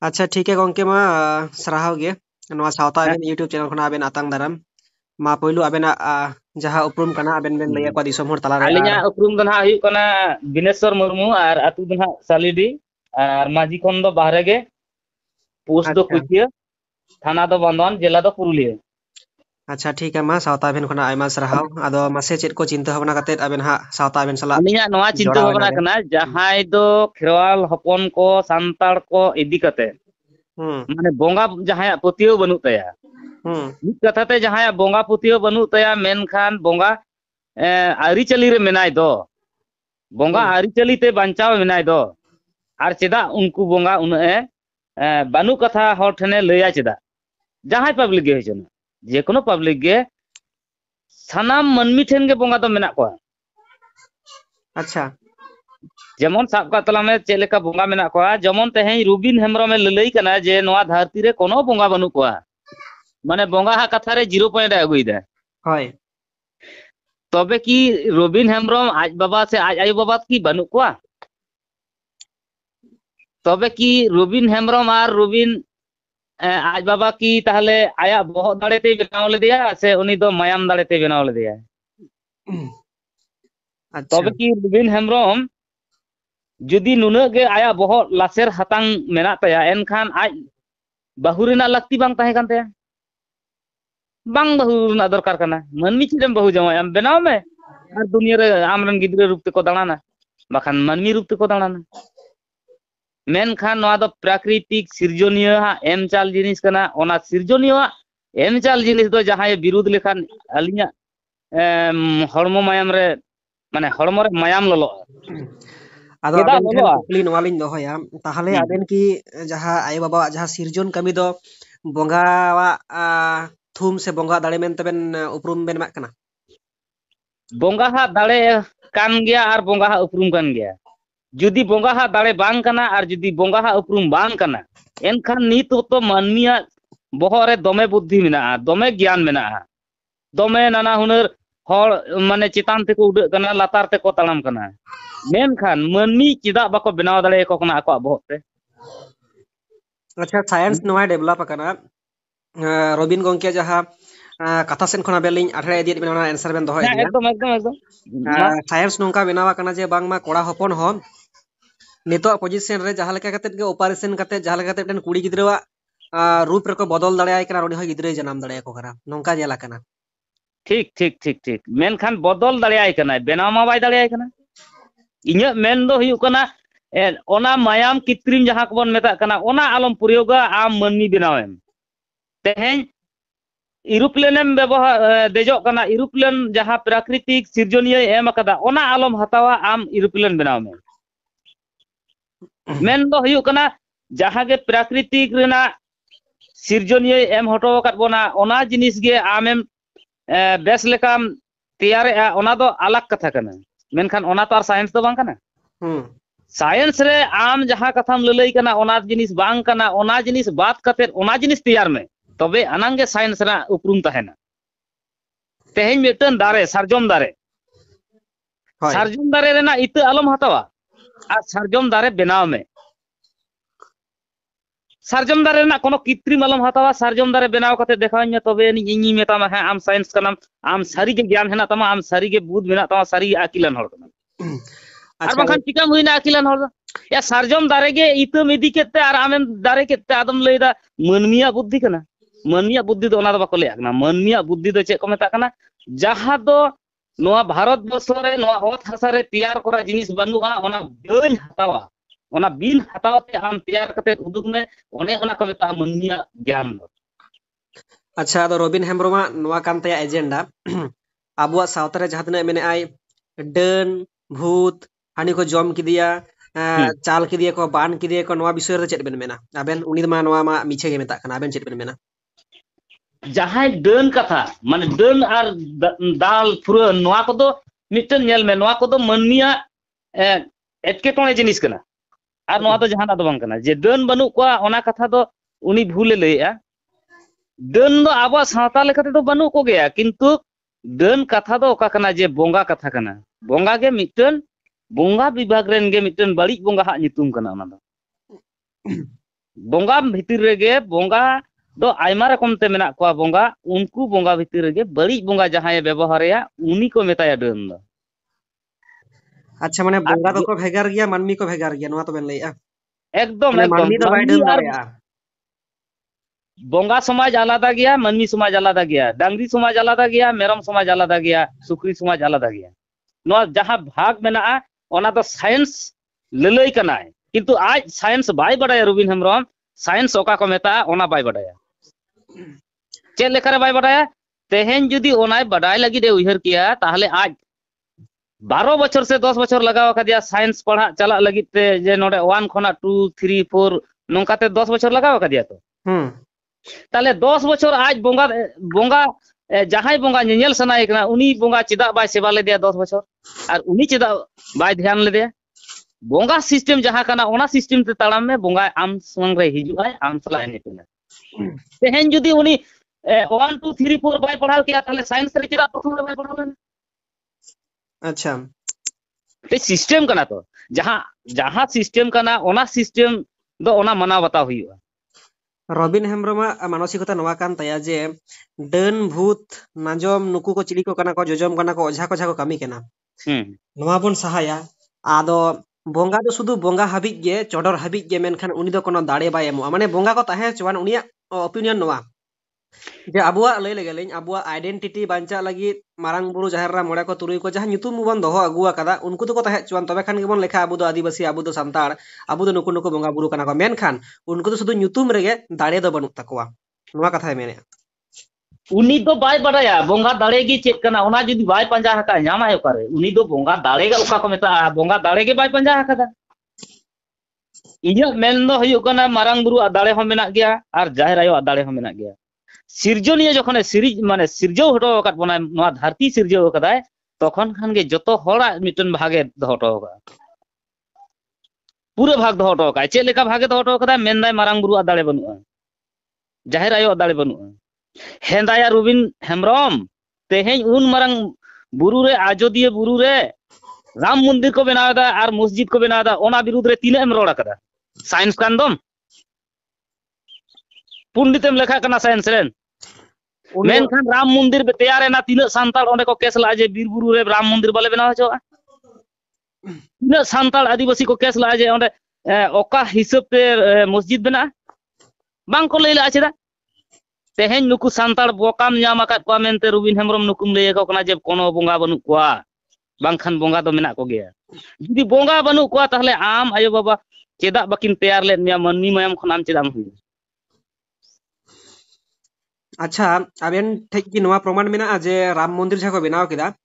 ᱟᱪᱪᱷᱟ ᱴᱷᱤᱠ ᱜᱮᱭᱟ ᱜᱚᱝᱠᱮ ᱢᱟ ᱥᱟᱨᱦᱟᱣ ᱜᱮ ᱱᱚᱣᱟ ᱥᱟᱶᱛᱟ ᱟᱵᱮᱱ ᱤᱭᱩᱴᱤᱭᱩᱵ ᱪᱮᱱᱮᱞ ᱠᱷᱚᱱᱟᱜ ᱟᱵᱮᱱ ᱟᱛᱟᱝ ᱫᱟᱨᱟᱢ ᱢᱟ ᱯᱳᱭᱞᱳ ᱟᱵᱮᱱᱟᱜ ᱡᱟᱦᱟᱸ ᱩᱯᱨᱩᱢ ᱠᱟᱱᱟ ᱟᱵᱮᱱ ᱵᱮᱱ ᱞᱟᱹᱭ ᱟᱠᱚᱣᱟ ᱫᱤᱥᱚᱢ ᱦᱚᱲ ᱛᱟᱞᱟᱨᱮ ᱟᱹᱞᱤᱧᱟᱜ ᱩᱯᱨᱩᱢ ᱫᱚ ᱱᱟᱦᱟᱜ ᱦᱩᱭᱩᱜ ᱠᱟᱱᱟ ᱵᱤᱱᱮᱥᱥᱚᱨ ᱢᱩᱨᱢᱩ ᱟᱨ ᱟᱛᱩ ᱫᱚ ᱱᱟᱦᱟᱜ ᱥᱟᱞᱤᱰᱤ ᱟᱨ ᱢᱟᱹᱡᱷᱤ ᱠᱷᱚᱱ ᱫᱚ ᱵᱟᱦᱨᱮ ᱜᱮ ᱯᱳᱥᱴ ᱫᱚ ᱠᱩᱪᱤᱭᱟᱹ ᱛᱷᱟᱱᱟ ᱫᱚ ᱵᱚᱱᱫᱚᱣᱟᱱ ᱡᱮᱞᱟ ᱫᱚ ᱯᱩᱨᱩᱞᱤᱭᱟᱹ আচ্ছা ঠিক আছে মা সাউতা বিন কোনা আইমা সরাহ আদো মাছে চিট কো চিন্তা হবন কাতে আবেন হা সাউতা বিন সালা নিয়া নোয়া চিন্তা হবা করা জানা দ খেরওয়াল হপন কো শান্তাড় কো ইদিকতে হুম মানে বঙা জহায়া পুতিও বনুতায়া হুম নি কথাতে জহায়া বঙা পুতিও বনুতায়া মেনখান বঙা আরি চলি রে মেনাই দ বঙা আরি চলি তে বানচাও মেনাই দ আর জেদা উনকু বঙা উন এ বানু কথা হর ঠনে লয়া জেদা জহায় পাবলিক হে জানা जेको पब्लिक गे सनाम मनमी ठेन गे बोंगा दो तो मेना को अच्छा जेमन साब का तला में चेलेका बंगा मेना को जेमन तेहे रुबिन हेमरम में ललई कना जे नोआ धरती रे कोनो बंगा बनु को माने बंगा हा कथा रे 0 पॉइंट आगुई दे हाय तबे की रुबिन हेमरम आज बाबा से आज आयु बाबा की बनु को तबे की रुबिन हेमरम आर रुबिन ᱟᱡ ᱵᱟᱵᱟ ᱠᱤ ᱛᱟᱦᱞᱮ ᱟᱭᱟᱜ ᱵᱚᱦᱚᱜ ᱫᱟᱲᱮᱛᱮᱭ ᱵᱮᱱᱟᱣ ᱞᱮᱫᱮᱭᱟ ᱥᱮ ᱩᱱᱤ ᱫᱚ ᱢᱟᱭᱟᱢ ᱫᱟᱲᱮᱛᱮᱭ ᱵᱮᱱᱟᱣ ᱞᱮᱫᱮᱭᱟ ᱛᱚᱵᱮ ᱠᱤ ᱨᱚᱵᱤᱱ ᱦᱮᱢᱵᱨᱚᱢ ᱡᱩᱫᱤ ᱱᱩᱱᱟᱹᱜ ᱜᱮ ᱟᱭᱟᱜ ᱵᱚᱦᱚᱜ ᱞᱟᱥᱮᱨ ᱦᱟᱛᱟᱝ ᱢᱮᱱᱟᱜ ᱛᱟᱭᱟ ᱮᱱᱠᱷᱟᱱ ᱟᱡ ᱵᱟᱹᱦᱩ ᱨᱮᱱᱟᱜ ᱞᱟᱹᱠᱛᱤ ᱵᱟᱝ ᱛᱟᱦᱮᱸ ᱠᱟᱱ ᱛᱟᱭᱟ ᱵᱟᱝ ᱵᱟᱹᱦᱩ ᱨᱮᱱᱟᱜ ᱫᱚᱨᱠᱟর ᱠᱟᱱᱟ ᱢᱟᱹᱱᱢᱤ ᱪᱮᱫ ᱮᱢ ᱵᱟᱹᱦᱩ ᱡᱟᱶᱟᱭ ᱟᱢ ᱵᱮᱱᱟᱣ ᱢᱮ ᱟᱨ ᱫᱩᱱᱤᱭᱟᱹ ᱨᱮ ᱟᱢᱨᱮᱱ ᱜᱤᱫᱽᱨᱟᱹ ᱨᱩᱯ ᱛᱮᱠᱚ ᱫᱟᱬᱟᱱᱟ ᱵᱟᱠᱷᱟᱱ ᱢᱟᱹᱱᱢᱤ ᱨᱩᱯ ᱛᱮᱠᱚ ᱫᱟᱬᱟᱱᱟ मेनखान नवा दो प्राकृतिक सृजनीय एम चाल जिनिस कना ओना सृजनीय एम चाल जिनिस दो जहां विरोध लेखान अलिया हड़मो मायाम रे माने हड़मो रे मायाम ललो ᱟᱫᱚ ᱟᱵᱮᱱ ᱴᱷᱮᱱ ᱠᱩᱠᱞᱤ ᱱᱚᱣᱟ ᱞᱤᱧ ᱫᱚᱦᱚᱭᱟ ᱛᱟᱦᱞᱮ ᱟᱵᱮᱱ ᱠᱤ ᱡᱟᱦᱟᱸ ᱟᱭᱳ ᱵᱟᱵᱟᱣᱟᱜ ᱡᱟᱦᱟᱸ ᱥᱤᱨᱡᱚᱱ ᱠᱟᱹᱢᱤ ᱫᱚ ᱵᱚᱸᱜᱟᱣᱟᱜ ᱛᱷᱩᱢ ᱥᱮ ᱵᱚᱸᱜᱟ ᱫᱟᱲᱮ ᱢᱮᱱᱛᱮ ᱵᱮᱱ ᱩᱯᱨᱩᱢ ᱵᱮᱱ ᱮᱢᱟᱜ ᱠᱟᱱᱟ ᱵᱚᱸᱜᱟ ᱦᱟᱜ ᱫᱟᱲᱮ ᱠᱟᱱ ᱜᱮᱭᱟ ᱟᱨ ᱵᱚᱸᱜᱟ ᱦᱟᱜ ᱩᱯᱨᱩᱢ ᱠᱟᱱ ᱜᱮᱭᱟ ᱡᱩᱫᱤ ᱵᱚᱸᱜᱟ ᱦᱟᱜ ᱫᱟᱲᱮ ᱵᱟᱝ ᱠᱟᱱᱟ ᱟᱨ ᱡᱩᱫᱤ ᱵᱚᱸᱜᱟ ᱦᱟᱜ ᱩᱯᱨᱩᱢ ᱵᱟᱝ ᱠᱟᱱᱟ ᱮᱱᱠᱷᱟᱱ ᱱᱤᱛ ᱦᱚᱸᱛᱚ ᱢᱟᱹᱱᱢᱤᱭᱟᱜ ᱵᱚᱦᱚᱜ ᱨᱮ ᱫᱚᱢᱮ ᱵᱩᱫᱽᱫᱷᱤ ᱢᱮᱱᱟᱜᱼᱟ ᱫᱚᱢᱮ ᱜᱮᱭᱟᱱ ᱢᱮᱱᱟᱜᱼᱟ ᱫᱚᱢᱮ ᱱᱟᱱᱟ ᱦᱩᱱᱟᱹᱨ ᱦᱚᱲ ᱢᱟᱱᱮ ᱪᱮᱛᱟᱱ ᱛᱮᱠᱚ ᱩᱰᱟᱹᱜ ᱠᱟᱱᱟ ᱞᱟᱛᱟᱨ ᱛᱮᱠᱚ ᱛᱟᱲᱟᱢ ᱠᱟᱱᱟ ᱢᱮᱱᱠᱷᱟᱱ ᱢᱟᱹᱱᱢᱤ ᱪᱮᱫᱟᱜ ᱵᱟᱠᱚ ᱵᱮᱱᱟᱣ ᱫᱟᱲᱮᱭᱟᱠᱚ ᱠᱟᱱᱟ ᱟᱠᱚᱣᱟᱜ ᱵᱚᱦᱚᱜ ᱛᱮ अच्छा साइंस नवा डेवलप करना रॉबिन गोंके जहां আ কথা সেনখন আবালিন 18 ইদিয়াত বনা অ্যানসার বেন্দহয় একদম একদম একদম ফায়ার্স নঙ্কা বনা ওয়াকনা জে বাংমা কোড়া হপন হ নেতো অপোজিশন রে জাহাল কাতে গ অপারেশন কাতে জাহাল কাতে কুটি গিদরে ওয়া রূপ রেকো বদল দড়াইয়া কেনা রড়ি হ গিদরে জনাম দড়াইয়া কোকরা নঙ্কা জেলাকানা ঠিক ঠিক ঠিক ঠিক মেন খান বদল দড়াইয়া কেনা বেনামা বাই দড়াইয়া কেনা ইঞে মেন দো হিউকানা অনা মায়াম কিতরিন জাহাক বন মেতকানা অনা আলম প্রয়োগা আম মননি দিনাও এম তেহৈ एरोप्लेन व्यवहार देजो कना एरोप्लेन प्राकृतिक सिर्जनीय एम कदा ओना आलम हतावा आम एरोप्लेन बनाव में मेन दो हयो कना जहां के प्राकृतिक रेना सृजनीय एम हटो कत बना ओना जिनिस गे आमेम बेस लेकाम तैयार ओना दो अलग कथा कना मेनखान ओना तो आर साइंस तो बांग कना साइंस रे आम जहां कथाम ललई कना ओना जिनिस बांग कना ओना जिनिस बात कते ओना जिनिस तैयार में तब अनंग साइंस रा उपरुम तहना तेहेन मिटन दारे सरजम दारे सरजम दारे रेना इत आलम हतावा आ सरजम दारे बनाव में सरजम दारे रेना कोनो कृत्रिम आलम हतावा सरजम दारे बनाव कते देखावኛ तबे नि इनी मेता में आम साइंस कनाम आम सारी के ज्ञान है तमा आम सारी के बुद्ध मेना तमा सारी आकिलन हर कनाम আর বাখান চিকাম হই আকিলান হর या सरजम दारे के इत मिदी के ते आर आमेम दारे के ते आदम लेदा मनमिया बुद्धि मानिया बुद्धि बाको लेना मानिया बुद्धि चेक को तो भारत बर्षर हत हासा तैयार कर जिन बनूगा हतावा ओना बिन तैयार उदुक में ओने ओना को मतलब मानिया ज्ञान अच्छा अब रबीन हेम्रमा एजेंडा अब सातने डन भूत हानी को जम कि हम्म। चाल कि बान कि विषय चेक बेन मेना आबेन उनी मा मिछे के मेता खाना आबेन चेक बेन मेना ᱡᱟᱦᱟᱸᱭ ᱰᱟᱹᱱ ᱠᱟᱛᱷᱟ ᱢᱟᱱᱮ ᱰᱟᱹᱱ ᱟᱨ ᱫᱟᱞ ᱯᱷᱩᱨᱟᱹᱱ ᱱᱚᱣᱟ ᱠᱚᱫᱚ ᱢᱤᱫᱴᱮᱱ ᱧᱮᱞ ᱢᱮ ᱱᱚᱣᱟ ᱠᱚᱫᱚ ᱢᱟᱹᱱᱢᱤᱭᱟᱜ ᱮᱴᱠᱮᱴᱚᱬᱮ ᱡᱤᱱᱤᱥ ᱠᱟᱱᱟ ᱟᱨ ᱱᱚᱣᱟ ᱫᱚ ᱡᱟᱦᱟᱱᱟᱜ ᱫᱚ ᱵᱟᱝ ᱠᱟᱱᱟ ᱡᱮ ᱰᱟᱹᱱ ᱵᱟᱹᱱᱩᱜ ᱠᱚᱣᱟ ᱚᱱᱟ ᱠᱟᱛᱷᱟ ᱫᱚ ᱩᱱᱤ ᱵᱷᱩᱞᱮ ᱞᱟᱹᱭᱮᱜᱼᱟ ᱰᱟᱹᱱ ᱫᱚ ᱟᱵᱚᱣᱟᱜ ᱥᱟᱶᱛᱟ ᱞᱮᱠᱟᱛᱮ ᱫᱚ ᱵᱟᱹᱱᱩᱜ ᱠᱚᱜᱮᱭᱟ ᱠᱤᱱᱛᱩ ᱰᱟᱹᱱ ᱠᱟᱛᱷᱟ ᱫᱚ ᱚᱠᱟ ᱠᱟᱱᱟ ᱡᱮ ᱵᱚᱸᱜᱟ ᱠᱟᱛᱷᱟ ᱠᱟᱱᱟ ᱵᱚᱸᱜᱟ ᱜᱮ ᱢᱤᱫᱴᱮᱱ ᱵᱚᱸᱜᱟ ᱵᱤᱵᱷᱟᱜᱽ ᱨᱮᱱ ᱜᱮ ᱢᱤᱫᱴᱮᱱ ᱵᱟᱹᱲᱤᱡ ᱵᱚᱸᱜᱟ ᱦᱟᱜ ᱧᱩᱛᱩᱢ ᱠᱟᱱᱟ ᱚᱱᱟ ᱫᱚ ᱵᱚᱸᱜᱟ ᱵᱷᱤᱛᱤᱨ ᱨᱮᱜᱮ ᱵᱚᱸᱜᱟ ᱫᱚ ᱟᱭᱢᱟ ᱨᱚᱠᱚᱢ ᱛᱮ ᱢᱮᱱᱟᱜ ᱠᱚᱣᱟ ᱵᱚᱸᱜᱟ ᱩᱱᱠᱩ ᱵᱚᱸᱜᱟ ᱵᱷᱤᱛᱤᱨ ᱨᱮᱜᱮ ᱵᱟᱹᱲᱤᱡ ᱵᱚᱸᱜᱟ ᱡᱟᱦᱟᱸᱭᱮ ᱵᱮᱵᱚᱦᱟᱨᱮᱭᱟ ᱩᱱᱤ ᱠᱚ ᱢᱮᱛᱟᱭᱟ ᱰᱟᱹᱱ ᱫᱚ ᱟᱪᱪᱷᱟ ᱢᱟᱱᱮ ᱵᱚᱸᱜᱟ ᱫᱚᱠᱚ ᱵᱷᱮᱜᱟᱨ ᱜᱮᱭᱟ ᱢᱟᱹᱱᱢᱤ ᱠᱚ ᱵᱷᱮᱜᱟᱨ ᱜᱮᱭᱟ ᱱᱚᱣᱟ ᱛᱚᱵᱮᱱ ᱞᱟᱹᱭᱮᱜᱼᱟ ᱮᱠᱫᱚᱢ ᱮᱠᱫᱚᱢ बंगा समाज आलदा गया मानवी समाज आलदा गया डांगरी समाज आलदा गया मेरम समाज आलदा गया सुकरी समाज आलदा गया जहां भाग मेना साइंस ललई कनाय किंतु आज साइंस बाय बड़ाया रुबिन हेम्ब्रम साइंस ओका को मेता बाय बड़ाया चेक ᱞᱮᱠᱟᱨᱮ ᱵᱟᱭ ᱵᱟᱰᱟᱭᱟ ᱛᱮᱦᱮᱧ ᱡᱩᱫᱤ ᱚᱱᱟᱭ ᱵᱟᱰᱟᱭ ᱞᱟᱹᱜᱤᱫ बारो बचर से दस बचर लगवा सैंस पढ़ा चला लगे ते जे नोडे 1 खना 2 3 4 नोंकाते 10 बचर लगा दिया तो हम्म। ताले दस बचर आज बंगा बोंगा जहां बोंगा नेल सनाय कना उनी बंगा चिदा बाय सेवा ले दिया 10 बचर और उनी चिदा बाय ध्यान ले दिया बंगा सिस्टम जहां कना ओना सिस्टम ते ताड़म में बंगा आम संग रे हिजुआ आम सलाय ᱛᱮᱦᱮᱧ ᱡᱩᱫᱤ ᱩᱱᱤ 1 2 3 4 ᱵᱟᱭ ᱯᱟᱲᱦᱟᱣ ᱠᱮᱭᱟ ᱛᱟᱦᱞᱮ ᱥᱟᱭᱮᱱᱥ ᱨᱮ ᱪᱮᱫᱟᱜ ᱯᱨᱚᱛᱷᱚᱢ ᱨᱮ ᱵᱟᱭ ᱯᱟᱲᱦᱟᱣ ᱞᱮᱱᱟ ᱟᱪᱪᱷᱟ ᱛᱮ ᱥᱤᱥᱴᱮᱢ ᱠᱟᱱᱟ ᱛᱚ ᱡᱟᱦᱟᱸ ᱡᱟᱦᱟᱸ ᱥᱤᱥᱴᱮᱢ ᱠᱟᱱᱟ ᱚᱱᱟ ᱥᱤᱥᱴᱮᱢ ᱫᱚ ᱚᱱᱟ ᱢᱟᱱᱟᱣ ᱵᱟᱛᱟᱣ ᱦᱩᱭᱩᱜᱼᱟ ᱨᱚᱵᱤᱱ ᱦᱮᱢᱵᱨᱚᱢᱟᱜ ᱢᱟᱱᱚᱥᱤᱠᱚᱛᱟ ᱱᱚᱣᱟ ᱠᱟᱱ ᱛᱟᱭᱟ ᱡᱮ ᱰᱟᱹᱱ ᱵᱷᱩᱛ ᱱᱟᱡᱚᱢ ᱱᱩᱠᱩ ᱠᱚ ᱪᱤᱞᱤ ᱠᱚ ᱠᱟᱱᱟ ᱠᱚ ᱡᱚᱡᱚᱢ ᱠᱟᱱᱟ ᱠᱚ ᱚᱡᱷᱟ ᱠᱚ ᱡᱟᱦᱟᱸ ᱠᱚ ᱠᱟᱹᱢᱤ ᱠᱟᱱᱟ ᱱᱚᱣᱟ ᱵᱚᱱ ᱥᱟᱦᱟᱭᱟ ᱟᱫᱚ Bongga itu sudu bongga habik ya, cedor habik ya, main kan unido kono dade bayar Amane bongga kok tahu ya, cuman unia opini yang nuah. Jadi abuah lagi lagi lain, abuah identity banca lagi marang buru jahera mulai kok turu ikut jahan YouTube mubon doho abuah kata, unku tuh kok tahu ya, cuman tobe kan kemon lekah abuah adi besi abuah santar, abuah nuku nuku bongga buru kan aku main kan, unku tuh sudu YouTube mereka dade doban utakua, nuah kata ya mainnya. उन्हीं तो bye बड़ाया बोंगा दाड़ेगी check करना उना जुदी bye पंजा हका जामा है उन्हीं दो बोंगा दाड़ेगा उका को मेता बोंगा दाड़ेगे बाय पंजा हका दा इया मेन दो तो हुयो कना मारंग गुरु आदाड़े हो मेना गया और जाहिर आयो आदाड़े हो मेना गया सिरजनीय जखने सिरिज माने सिरजो हटो अकत बना नवा धरती सिरजो कदाय तखन खान के जतो हड़ा मिटन भागे धटो होगा पूरे भाग धटो का चेलेका भागे धटो कदा मेन मारंग गुरु आदाड़े बनुआ जाहिर आयो आदाड़े बनुआ हेंदाया रुबिन हेम्रम तेहेन उन मरंग बुरु रे आजोदिये बुरु रे राम मंदिर को बनाया था आर मस्जिद को बनाया था ओना विरुद्ध रे तीने हेम्रोड़ रखा था साइंस का अंदम पुंडित हम लिखा करना साइंस रे मैं खान राम मंदिर पे तैयार है ना तीन सांताल ओने को कैसे लाजे बीर बुरु रे राम मंदिर बाले बना चो तीन सांताल आदिवासी को कैसे लाजे ओने ओका हिसाब पे मस्जिद बना बांको ले ला आचे tehen nuku santar bokam nyam akat kwa mente rubin hemrom nukum leye kau kena jeb kono bunga banu kwa bangkan bunga to menak koge jadi bunga banu kwa tahle am ayo baba ceda bakin tear len nyam manmi mayam konam ceda mhi acha aben tek noa proman mena aje ram mundir jako bina kida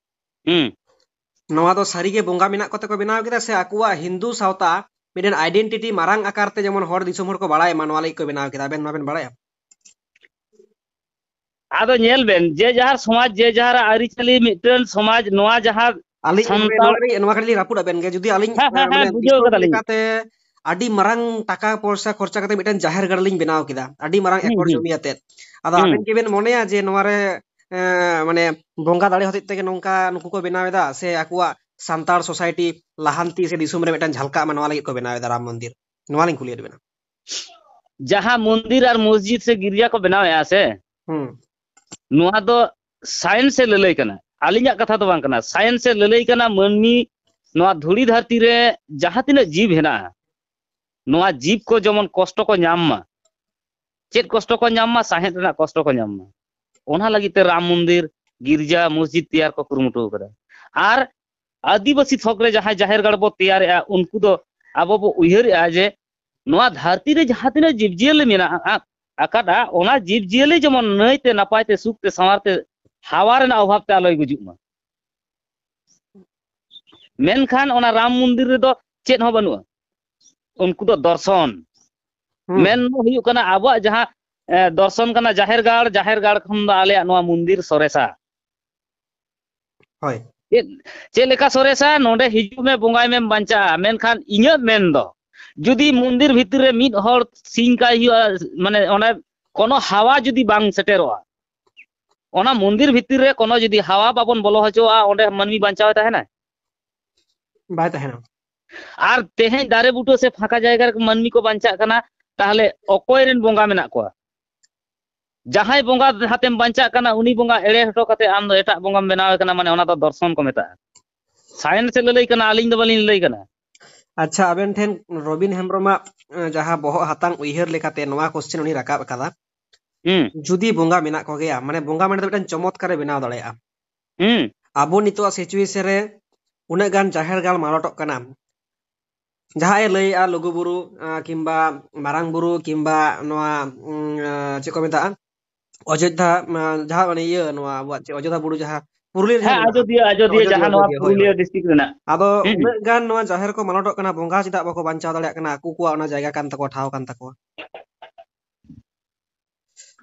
hmm. noa to sari ke bunga mena kote ko bina kida se akua hindu sauta Beden identity marang akarte te jaman hor di sumur ko balai e manuali ko bina kida ben ma ben balai e. ᱟᱫᱚ ᱧᱮᱞ ᱵᱮᱱ ᱡᱮ ᱡᱟᱦᱟᱨ ᱥᱚᱢᱟᱡᱽ ᱡᱮ ᱡᱟᱦᱟᱨ ᱟᱹᱨᱤᱪᱟᱹᱞᱤ ᱢᱤᱫᱴᱮᱱ ᱥᱚᱢᱟᱡᱽ ᱱᱚᱣᱟ ᱡᱟᱦᱟᱸ ᱟᱹᱞᱤᱧ ᱱᱚᱣᱟ ᱠᱟᱹᱴᱤᱡ ᱞᱤᱧ ᱨᱟᱹᱯᱩᱫ ᱟᱵᱮᱱ ᱜᱮ ᱡᱩᱫᱤ ᱟᱹᱞᱤᱧ ᱵᱩᱡᱷᱟᱹᱣ ᱠᱟᱫᱟᱞᱤᱧ ᱟᱹᱰᱤ ᱢᱟᱨᱟᱝ ᱴᱟᱠᱟ ᱯᱚᱭᱥᱟ ᱠᱷᱚᱨᱪᱟ ᱠᱟᱛᱮ ᱢᱤᱫᱴᱮᱱ ᱡᱟᱦᱮᱨ ᱜᱟᱲ ᱞᱤᱧ ᱵᱮᱱᱟᱣ ᱠᱮᱫᱟ ᱟᱹᱰᱤ ᱢᱟᱨᱟᱝ ᱮᱠᱚᱨ ᱡᱚᱢᱤ ᱟᱛᱮᱫ ᱟᱫᱚ ᱟᱵᱮᱱ ᱜᱮᱵᱮᱱ ᱢᱚᱱᱮᱭᱟ ᱡᱮ ᱱᱚᱣᱟ ᱨᱮ ᱢᱟᱱᱮ ᱵᱚᱸᱜᱟ ᱫᱟᱲᱮ ᱦᱚᱛᱮᱡ ᱛᱮᱜᱮ ᱱᱚᱝᱠᱟ ᱱᱩᱠᱩ ᱠᱚ ᱵᱮᱱᱟᱣᱮᱫᱟ ᱥᱮ ᱟᱠᱚᱣᱟᱜ ᱥᱟᱱᱛᱟᱲ ᱥᱳᱥᱟᱭᱴᱤ ᱞᱟᱦᱟᱱᱛᱤ ᱥᱮ ᱫᱤᱥᱚᱢ ᱨᱮ ᱢᱤᱫᱴᱟᱝ ᱡᱷᱟᱞᱠᱟᱜ ᱢᱟ ᱱᱚᱣᱟ ᱞᱟᱹᱜᱤᱫ ᱠᱚ ᱵᱮᱱᱟᱣᱮᱫᱟ ᱨᱟᱢ ᱢᱚᱱᱫᱤᱨ ᱱᱚᱣᱟ ᱞᱤᱧ ᱠᱩᱞᱤᱭᱮᱫ ᱵᱮᱱᱟ ᱡᱟᱦᱟᱸ ᱢᱚᱱᱫᱤᱨ ᱟᱨ ᱢᱚᱥᱡᱤᱫ से गिरिया को बनाया से ᱱᱚᱣᱟ ᱫᱚ ᱥᱟᱭᱮᱱᱥ ᱮ ᱞᱟᱹᱞᱟᱹᱭ ᱠᱟᱱᱟ ᱟᱹᱞᱤᱧᱟᱜ ᱠᱟᱛᱷᱟ ᱫᱚ ᱵᱟᱝ ᱠᱟᱱᱟ ᱥᱟᱭᱮᱱᱥ ᱮ ᱞᱟᱹᱞᱟᱹᱭ ᱠᱟᱱᱟ ᱢᱟᱹᱱᱢᱤ ᱱᱚᱣᱟ ᱫᱷᱩᱲᱤ ᱫᱷᱟᱹᱨᱛᱤ ᱨᱮ ᱡᱟᱦᱟᱸ ᱛᱤᱱᱟᱹᱜ ᱡᱤᱵ ᱦᱮᱱᱟᱜᱼᱟ ᱱᱚᱣᱟ ᱡᱤᱵ ᱠᱚ ᱡᱮᱢᱚᱱ ᱠᱚᱥᱴᱚ ᱠᱚ ᱧᱟᱢ ᱢᱟ ᱪᱮᱫ ᱠᱚᱥᱴᱚ ᱠᱚ ᱧᱟᱢ ᱢᱟ ᱥᱟᱦᱮᱸᱫ ᱨᱮᱱᱟᱜ ᱠᱚᱥᱴᱚ ᱠᱚ ᱧᱟᱢ ᱢᱟ ᱚᱱᱟ ᱞᱟᱹᱜᱤᱫ ᱛᱮ ᱨᱟᱢ ᱢᱚᱱᱫᱤᱨ ᱜᱤᱨᱡᱟ ᱢᱚᱥᱡᱤᱫ ᱛᱮᱭᱟᱨ ᱠᱚ ᱠᱩᱨᱩᱢᱩᱴᱩ ᱟᱠᱟᱫᱟ ᱟᱨ ᱟᱹᱫᱤᱵᱟᱹᱥᱤ ᱛᱷᱚᱠ ᱨᱮ ᱡᱟᱦᱟᱸ ᱡᱟᱦᱮᱨ ᱜᱟᱲ ᱵᱚ ᱛᱮᱭᱟᱨᱮᱜᱼᱟ ᱩᱱᱠᱩ ᱫᱚ ᱟᱵᱚ ᱵᱚ ᱩᱭᱦᱟᱹᱨᱮᱜᱼᱟ ᱡᱮ ᱱᱚᱣᱟ ᱫᱷᱟᱹᱨᱛᱤ ᱨᱮ ᱡᱟᱦᱟᱸ ᱛᱤᱱᱟᱹᱜ ᱡᱤᱵᱽᱡᱤᱭᱟᱹᱞᱤ ᱢᱮᱱᱟᱜᱼᱟ ᱟᱠᱟᱫᱟ ᱚᱱᱟ ᱡᱤᱵᱽ ᱡᱤᱭᱟᱹᱞᱤ ᱡᱮᱢᱚᱱ ᱱᱟᱹᱭᱛᱮ ᱱᱟᱯᱟᱭᱛᱮ ᱥᱩᱠᱛᱮ ᱥᱟᱶᱟᱨᱛᱮ ᱦᱟᱣᱟ ᱨᱮᱱᱟᱜ ᱚᱵᱷᱟᱵᱛᱮ ᱟᱞᱚᱭ ᱜᱩᱡᱩᱜ ᱢᱟ ᱢᱮᱱᱠᱷᱟᱱ ᱚᱱᱟ ᱨᱟᱢ ᱢᱚᱱᱫᱤᱨ ᱨᱮᱫᱚ ᱪᱮᱫ ᱦᱚᱸ ᱵᱟᱹᱱᱩᱜᱼᱟ ᱩᱱᱠᱩ ᱫᱚ ᱫᱚᱨᱥᱚᱱ ᱢᱮᱱ ᱫᱚ ᱦᱩᱭᱩᱜ ᱠᱟᱱᱟ ᱟᱵᱚᱣᱟᱜ ᱡᱟᱦᱟᱸ ᱫᱚᱨᱥᱚᱱ ᱠᱟᱱᱟ ᱡᱟᱦᱮᱨ ᱜᱟᱲ ᱡᱟᱦᱮᱨ ᱜᱟᱲ ᱠᱷᱚᱱ ᱫᱚ ᱟᱞᱮᱭᱟᱜ ᱱᱚᱣᱟ ᱢᱚᱱᱫᱤᱨ ᱥᱚᱨᱮᱥᱟ ᱦᱳᱭ ᱪᱮᱫ ᱞᱮᱠᱟ ᱥᱚᱨᱮᱥᱟ ᱱᱚᱸᱰᱮ ᱦᱤᱡᱩᱜ ᱢᱮ ᱵᱚᱸᱜᱟᱭ ᱢᱮᱢ ᱵᱟᱧᱪᱟᱜᱼᱟ ᱢᱮᱱᱠᱷᱟᱱ ᱤᱧᱟᱹᱜ ᱢᱮᱱ ᱫᱚ ᱡᱩᱫᱤ ᱢᱚᱱᱫᱤᱨ ᱵᱷᱤᱛᱤᱨ ᱨᱮ ᱢᱤᱫ ᱦᱚᱲ ᱥᱤᱧ ᱠᱟᱭ ᱦᱩᱭᱩᱜᱼᱟ ᱢᱟᱱᱮ ᱚᱱᱟ ᱠᱳᱱᱳ ᱦᱟᱣᱟ ᱡᱩᱫᱤ ᱵᱟᱝ ᱥᱮᱴᱮᱨᱚᱜᱼᱟ ᱚᱱᱟ ᱢᱚᱱᱫᱤᱨ ᱵᱷᱤᱛᱤᱨ ᱨᱮ ᱠᱳᱱᱳ ᱡᱩᱫᱤ ᱦᱟᱣᱟ ᱵᱟᱵᱚᱱ ᱵᱚᱞᱚ ᱦᱚᱪᱚᱣᱟᱜᱼᱟ ᱚᱸᱰᱮ ᱢᱟᱹᱱᱢᱤ ᱵᱟᱧᱪᱟᱣ ᱛᱟᱦᱮᱱᱟ ᱵᱟᱭ ᱛᱟᱦᱮᱱᱟ ᱟᱨ ᱛᱮᱦᱮᱧ ᱫᱟᱨᱮ ᱵᱩᱴᱟᱹ ᱥᱮ ᱯᱷᱟᱸᱠᱟ ᱡᱟᱭᱜᱟ ᱨᱮ ᱢᱟᱹᱱᱢᱤ ᱠᱚ ᱵᱟᱧᱪᱟᱜ ᱠᱟᱱᱟ ᱛᱟᱦᱞᱮ ᱚᱠᱚᱭ ᱨᱮᱱ ᱵᱚᱸᱜᱟ ᱢᱮᱱᱟᱜ ᱠᱚᱣᱟ ᱡᱟᱦᱟᱸᱭ ᱵᱚᱸᱜᱟ ᱦᱟᱛᱮᱢ ᱵᱟᱧᱪᱟᱜ ᱠᱟᱱᱟ ᱩᱱᱤ ᱵᱚᱸᱜᱟ ᱮᱲᱮ ᱦᱚᱴᱚ ᱠᱟᱛᱮ ᱟᱢ ᱫᱚ ᱮᱴᱟᱜ ᱵᱚᱸᱜᱟᱢ ᱵᱮᱱᱟᱣ ᱠᱟᱱᱟ ᱢᱟᱱᱮ ᱚᱱᱟ ᱫᱚ ᱫᱚᱨᱥᱚᱱ ᱠᱚ ᱢᱮᱛᱟᱜᱼᱟ ᱥᱟᱭᱮᱱᱥ ᱮ ᱞᱟᱹᱞᱟᱹᱭ ᱠᱟᱱᱟ ᱟᱹᱞᱤᱧ ᱫᱚ ᱵᱟᱹᱞᱤᱧ ᱞᱟᱹᱞᱟᱹᱭ ᱠᱟᱱᱟ ᱟᱪᱪᱷᱟ ᱟᱵᱮᱱ ᱴᱷᱮᱱ ᱨᱚᱵᱤᱱ ᱦᱮᱢᱵᱨᱚᱢᱟᱜ ᱡᱟᱦᱟᱸ ᱵᱚᱦᱚᱜ ᱦᱟᱛᱟᱝ ᱩᱭᱦᱟᱹᱨ ᱞᱮᱠᱟᱛᱮ ᱱᱚᱣᱟ ᱠᱚᱥᱪᱮᱱ ᱩᱱᱤ ᱨᱟᱠᱟᱵ ᱟᱠᱟᱫᱟ ᱡᱩᱫᱤ ᱵᱚᱸᱜᱟ ᱢᱮᱱᱟᱜ ᱠᱚᱜᱮᱭᱟ ᱢᱟᱱᱮ ᱵᱚᱸᱜᱟ ᱢᱮᱱᱛᱮ ᱢᱤᱫᱴᱟᱝ ᱪᱚᱢᱚᱛᱠᱟᱨᱮ ᱵᱮᱱᱟᱣ ᱫᱟᱲᱮᱭᱟᱜᱼᱟ ᱟᱵᱚ ᱱᱤᱛᱚᱜ ᱥᱤᱪᱩᱭᱮᱥᱚᱱ ᱨᱮ ᱩᱱᱟᱹᱜ ᱜᱟᱱ ᱡᱟᱦᱮᱨ ᱜᱟᱲ ᱢᱟᱞᱚᱴᱚᱜ ᱠᱟᱱᱟ ᱡᱟᱦᱟᱸᱭ ᱞᱟᱹᱭᱮᱜᱼᱟ ᱞᱩᱜᱩ ᱵᱩᱨᱩ ᱠᱤᱢᱵᱟ ᱢᱟᱨᱟᱝ ᱵᱩᱨᱩ ᱠᱤᱢᱵᱟ ᱱᱚᱣᱟ ᱪᱮᱫ ᱠᱚ ᱢᱮᱛᱟᱜᱼᱟ ᱚᱡᱳᱫᱽᱫᱷᱟ ᱡᱟᱦᱟᱸ ᱢᱟᱱᱮ ᱤᱭᱟᱹ ᱱᱚᱣᱟ ᱟᱵᱚᱣᱟᱜ ᱚᱡᱳᱫᱽᱫᱷᱟ ᱵᱩᱨᱩ ᱡᱟᱦᱟᱸ ᱯᱩᱨᱩᱞᱤᱭᱟᱹ ᱦᱮᱸ ᱟᱡᱚᱫᱤᱭᱟᱹ ᱟᱡᱚᱫᱤᱭᱟᱹ ᱡᱟᱦᱟᱸ ᱱᱚᱣᱟ ᱯᱩᱨᱩᱞᱤᱭᱟᱹ ᱰᱤᱥᱴᱨᱤᱠᱴ ᱨᱮᱱᱟᱜ ᱟᱫᱚ ᱩᱱᱟᱹᱜ ᱜᱟᱱ ᱱᱚᱣᱟ ᱡᱟᱦᱮᱨ ᱠᱚ ᱢᱟᱞᱚᱴᱚᱜ ᱠᱟᱱᱟ ᱵᱚᱸᱜᱟ ᱪᱮᱫᱟᱜ ᱵᱟᱠᱚ ᱵᱟᱧᱪᱟᱣ ᱫᱟᱲᱮᱭᱟᱜ ᱠᱟᱱᱟ ᱟᱠᱚ ᱠᱚᱣᱟᱜ ᱚᱱᱟ ᱡᱟᱭᱜᱟ ᱠᱟᱱ ᱛᱟᱠᱚᱣᱟ ᱴᱷᱟᱶ ᱠᱟᱱ ᱛᱟᱠᱚᱣᱟ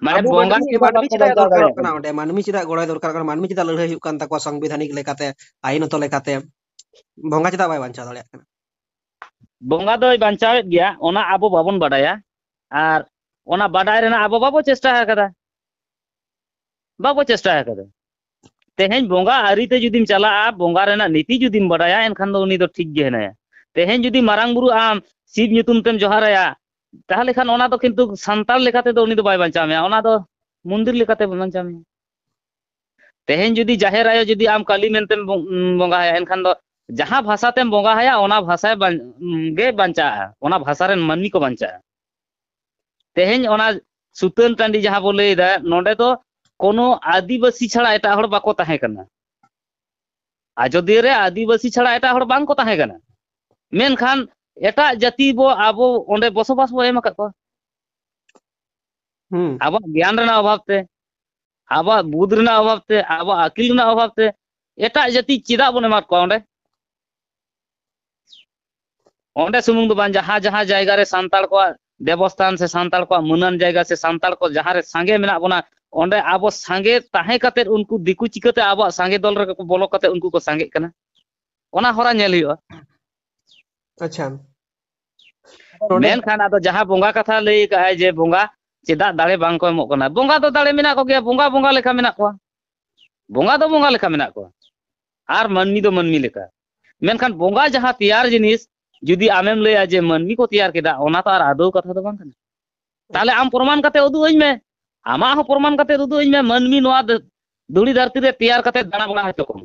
ᱢᱟᱱᱮ ᱵᱚᱸᱜᱟ ᱢᱟᱹᱱᱢᱤ ᱪᱮᱫᱟᱜ ᱫᱚᱨᱠᱟᱨᱚᱜ ᱠᱟᱱᱟ ᱚᱸᱰᱮ ᱢᱟᱹᱱᱢᱤ ᱪᱮᱫᱟᱜ ᱜᱚᱲᱚᱭ ᱫᱚᱨᱠᱟᱨ ᱠᱟᱱᱟ ᱢᱟᱹᱱᱢᱤ ᱪᱮᱫᱟᱜ ᱞᱟᱹᱲᱦᱟᱹᱭ ᱦᱩᱭᱩᱜ ᱠᱟᱱ ᱛᱟᱠᱚᱣᱟ ᱥᱚᱝᱵᱤᱫᱷᱟᱱᱤᱠ ᱞᱮᱠᱟᱛᱮ ᱟᱹᱭᱤᱱᱚᱛᱚ ᱞᱮᱠᱟᱛᱮ ᱵᱚᱸᱜᱟ ᱪᱮᱫᱟᱜ ᱵᱟᱭ ᱵᱟᱧᱪᱟᱣ ᱫᱟᱲᱮᱭᱟᱜ ᱠᱟᱱᱟ ᱵᱚᱸᱜᱟ ᱫᱚᱭ ᱵᱟᱧᱪᱟᱣᱮᱫ ᱜᱮᱭᱟ ᱚᱱᱟ ᱟᱵᱚ ᱵᱟᱵᱚᱱ ᱵᱟᱰᱟᱭᱟ ᱟᱨ ᱚᱱᱟ ᱵᱟᱰᱟᱭ ᱨᱮᱱᱟᱜ ᱟᱵᱚ ᱵᱟᱵᱚ ᱪᱮᱥᱴᱟ ᱟᱠᱟᱫᱟ ᱵᱟᱵᱚ ᱪᱮᱥᱴᱟ ᱟᱠᱟᱫᱟ তেহঁই বঙা আরি তে যুদিম চালায়া বঙা রে না নীতি যুদিম বড়ায়া এনখান দ উনি তো ঠিক গে হে না তেহঁই যুদিম মারাং বুরু আম সিব নিতুম তেম জোহারায়া তাহলে খান ওনা তো কিন্তু সন্তাল লিখাতে তো উনি তো বাই বানচামিয়া ওনা তো মন্দির লিখাতে বানচামিয়া তেহঁই যুদিম জাহেরায়ো যুদিম আম কালি মেনতেন বঙা হে এনখান দ জহা ভাষা তেম বঙা হেয়া ওনা ভাষায় গে বানচা ওনা ভাষা রে মননি কো বানচা তেহঁই ওনা সুতন টান্ডি জহা বোলেইদা নন্ডে তো কোনো আদিবাসী ছাড়া এটা হড় বাকো তাহে কানা আজোদিয়ে রে আদিবাসী ছাড়া এটা হড় বাং কো তাহে কানা মেনখান এটা জাতি বো আবো ওন্ডে বসবাস বো এমা কাকো হুম আবো জ্ঞান রেনা অভাবতে আবো বুদ্ধ রেনা অভাবতে আবো আকিল রেনা অভাবতে এটা জাতি চিদা বনে মার কো ওন্ডে ओंडे सुमुंग दो बान जहां जहां जायगा रे सांताल को देवस्थान से सांताल को मुनन जायगा से सांताल को जहां रे संगे मेना बोना onde abo sange tahe kate unku diku cikete abo sange dolor ke kubolo kate unku ko sange kana ona hora nyeli o kacan men kan atau jaha bunga kata lei ka aje bunga cida dale bangko emok kona bunga to dale mina ko kia bunga bunga leka mina bunga to bunga leka mina kua ar man to man leka men kan bunga jaha tiar jenis judi amem lei aje man ko tiar keda ona to ar ado kata to bangkana am purman kate odu oime ᱟᱢᱟᱜ ᱦᱚᱸ ᱯᱨᱚᱢᱟᱱ ᱠᱟᱛᱮ ᱩᱫᱩᱜ ᱟᱹᱧ ᱢᱮ ᱢᱟᱹᱱᱢᱤ ᱱᱚᱣᱟ धूड़ी धरती रे तैयार करते दाना बड़ा है को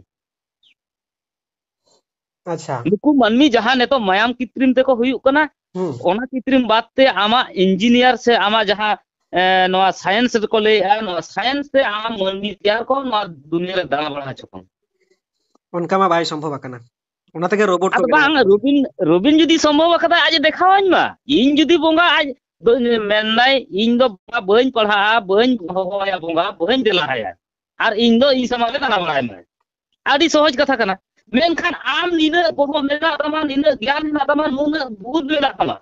अच्छा नुकु मानमी जहां ने तो मायाम कृत्रिम तेको हुई कना ओना कृत्रिम बात ते आमा इंजीनियर से आमा जहां नवा साइंस को ले आ नवा साइंस से आमा मानमी तैयार को नवा दुनिया रे दाना बड़ा है को उनका मा भाई संभव कना ओना तके रोबोट को बांग रोबिन रोबिन जदी संभव कदा आज देखा मा इन बोंगा आज ᱢᱮᱱᱫᱟᱭ ᱤᱧ ᱫᱚ ᱵᱟᱹᱧ ᱯᱟᱲᱦᱟᱜᱼᱟ ᱵᱟᱹᱧ ᱦᱚᱦᱚᱣᱟᱭᱟ ᱵᱚᱸᱜᱟ ᱵᱟᱹᱧ ᱫᱮᱞᱟᱦᱟᱭᱟ ᱟᱨ ᱤᱧ ᱫᱚ ᱤᱧ ᱥᱟᱢᱟᱝ ᱨᱮ ᱫᱟᱬᱟ ᱵᱟᱲᱟᱭ ᱢᱮ ᱟᱹᱰᱤ ᱥᱚᱦᱚᱡ ᱠᱟᱛᱷᱟ ᱠᱟᱱᱟ ᱢᱮᱱᱠᱷᱟᱱ ᱟᱢ ᱱᱤᱱᱟᱹᱜ ᱵᱚᱦᱚᱜ ᱢᱮᱱᱟᱜ ᱛᱟᱢᱟ ᱱᱤᱱᱟᱹᱜ ᱜᱮᱭᱟᱱ ᱢᱮᱱᱟᱜ ᱛᱟᱢᱟ ᱱᱩᱱᱟᱹᱜ ᱵᱩᱫ ᱢᱮᱱᱟᱜ ᱛᱟᱢᱟ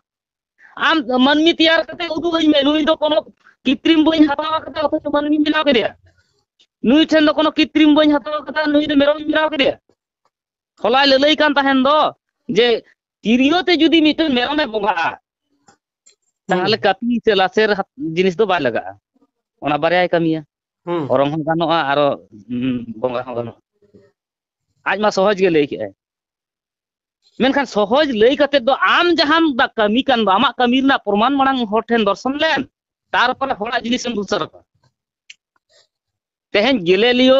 ᱟᱢ ᱢᱟᱹᱱᱢᱤ ᱛᱮᱭᱟᱨ ᱠᱟᱛᱮ ᱩᱫᱩᱜ ᱟᱹᱧ ᱢᱮ ᱱᱩᱭ ᱫᱚ ᱠᱳᱱᱳ ᱠᱤᱛᱨᱤᱢ ᱵᱟᱹᱧ ᱦᱟᱛᱟᱣ ᱠᱟᱛᱮ ᱚᱛᱷᱚᱪᱚ ᱢᱟᱹᱱᱢᱤᱧ ᱵᱮᱱᱟᱣ ᱠᱮᱫᱮᱭᱟ ᱱᱩᱭ ᱴᱷᱮᱱ ᱫᱚ ᱠᱳᱱᱳ ᱠᱤᱛᱨᱤᱢ ᱵᱟᱹᱧ ᱦᱟᱛᱟᱣ ᱠᱟᱫᱟ ᱱᱩᱭ ᱫᱚ ᱢᱮᱨᱚᱢᱤᱧ ᱵᱮᱱᱟᱣ ᱠᱮᱫᱮᱭᱟ ᱦᱚᱞᱟᱭ ᱞᱟᱹᱞᱟᱹᱭ ᱠᱟᱱ ᱛᱟᱦᱮᱱ ᱫᱚ ᱡᱮ ᱛᱤᱨᱭᱳ ᱛᱮ ᱡᱩᱫᱤ ᱢᱤᱫᱴᱮᱱ ᱢᱮᱨᱚᱢᱮ ᱵᱚᱸᱜᱟᱜᱼᱟ ᱛᱟᱦᱞᱮ ᱠᱟᱹᱯᱤ ᱥᱮ ᱞᱟᱥᱮᱨ ᱡᱤᱱᱤᱥ ᱫᱚ ᱵᱟᱭ ᱞᱟᱜᱟᱜᱼᱟ ᱚᱱᱟ ᱵᱟᱨᱭᱟᱭ ᱠᱟᱹᱢᱤᱭᱟ ᱚᱨᱚᱝ ᱦᱚᱸ ᱜᱟᱱᱚᱜᱼᱟ ᱟᱨᱚ ᱵᱚᱸᱜᱟ ᱦᱚᱸ ᱜᱟᱱᱚᱜᱼᱟ ᱟᱡ ᱢᱟ ᱥᱚᱦᱚᱡ ᱜᱮ ᱞᱟᱹᱭ ᱠᱮᱜᱼᱟᱭ ᱢᱮᱱᱠᱷᱟन ᱥᱚᱦᱚᱡ ᱞᱟᱹᱭ ᱠᱟᱛᱮ ᱫᱚ ᱟᱢ ᱡᱟᱦᱟᱸᱢ ᱠᱟᱹᱢᱤ ᱠᱟᱱ ᱫᱚ ᱟᱢᱟᱜ ᱠᱟᱹᱢᱤ ᱨᱮᱱᱟᱜ ᱯᱨᱚᱢᱟᱱ ᱢᱟᱲᱟᱝ ᱦᱚᱲ ᱴᱷᱮᱱ ᱫᱚᱨᱥᱚᱱ ᱞᱮᱱ ᱛᱟᱨᱯᱚᱨᱮ ᱦᱚᱲᱟᱜ ᱡᱤᱱᱤᱥᱮᱢ ᱫᱩᱥᱟᱨᱚᱜᱼᱟ ᱛᱮᱦᱮᱧ ᱜᱮᱞᱮᱞᱤᱭᱳ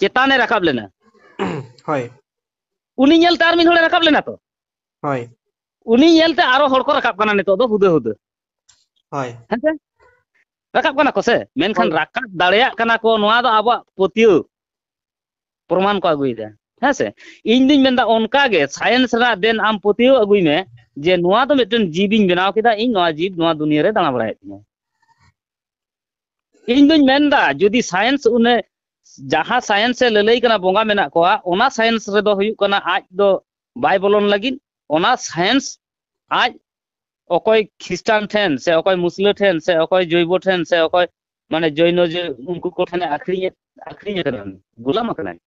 ᱪᱮᱛᱟᱱᱮ ᱨᱟᱠᱟᱵ ᱞᱮᱱᱟ ᱦᱳᱭ ᱩᱱᱤ ᱧᱮᱞᱛᱮ ᱟᱨ ᱢᱤᱫ ᱦᱚᱲᱮ ᱨᱟᱠᱟᱵ ᱞᱮᱱᱟ ᱛᱚ ᱦᱳᱭ उनी येलते हुदे हुदे हाय हते रखाब कना कसे को नोआ दो आबा पतियो प्रमाण दिन मेन दा में जे नोआ दो जीव दुनिया रे दाना बराय इन दिन मेन दा जदी साइंस उने को ओना साइंस रे दो आज दो बाय ᱚᱱᱟ ᱥᱟᱭᱮᱱᱥ ᱟᱡ ᱚᱠᱚᱭ ᱠᱷᱤᱥᱴᱟᱱ ᱴᱷᱮᱱ ᱥᱮ ᱚᱠᱚᱭ ᱢᱩᱥᱞᱟᱹ ᱴᱷᱮᱱ ᱥᱮ ᱚᱠᱚᱭ ᱡᱳᱭᱵᱚ ᱴᱷᱮᱱ ᱥᱮ ᱚᱠᱚᱭ ᱢᱟᱱᱮ ᱡᱳᱭᱱᱚ ᱡᱮ ᱩᱱᱠᱩ ᱠᱚ ᱴᱷᱮᱱ ᱟᱠᱷᱨᱤᱧ ᱟᱠᱷᱨᱤᱧ ᱟᱠᱟᱱᱟ ᱜᱩᱞᱟᱢ ᱟᱠᱟᱱᱟᱭ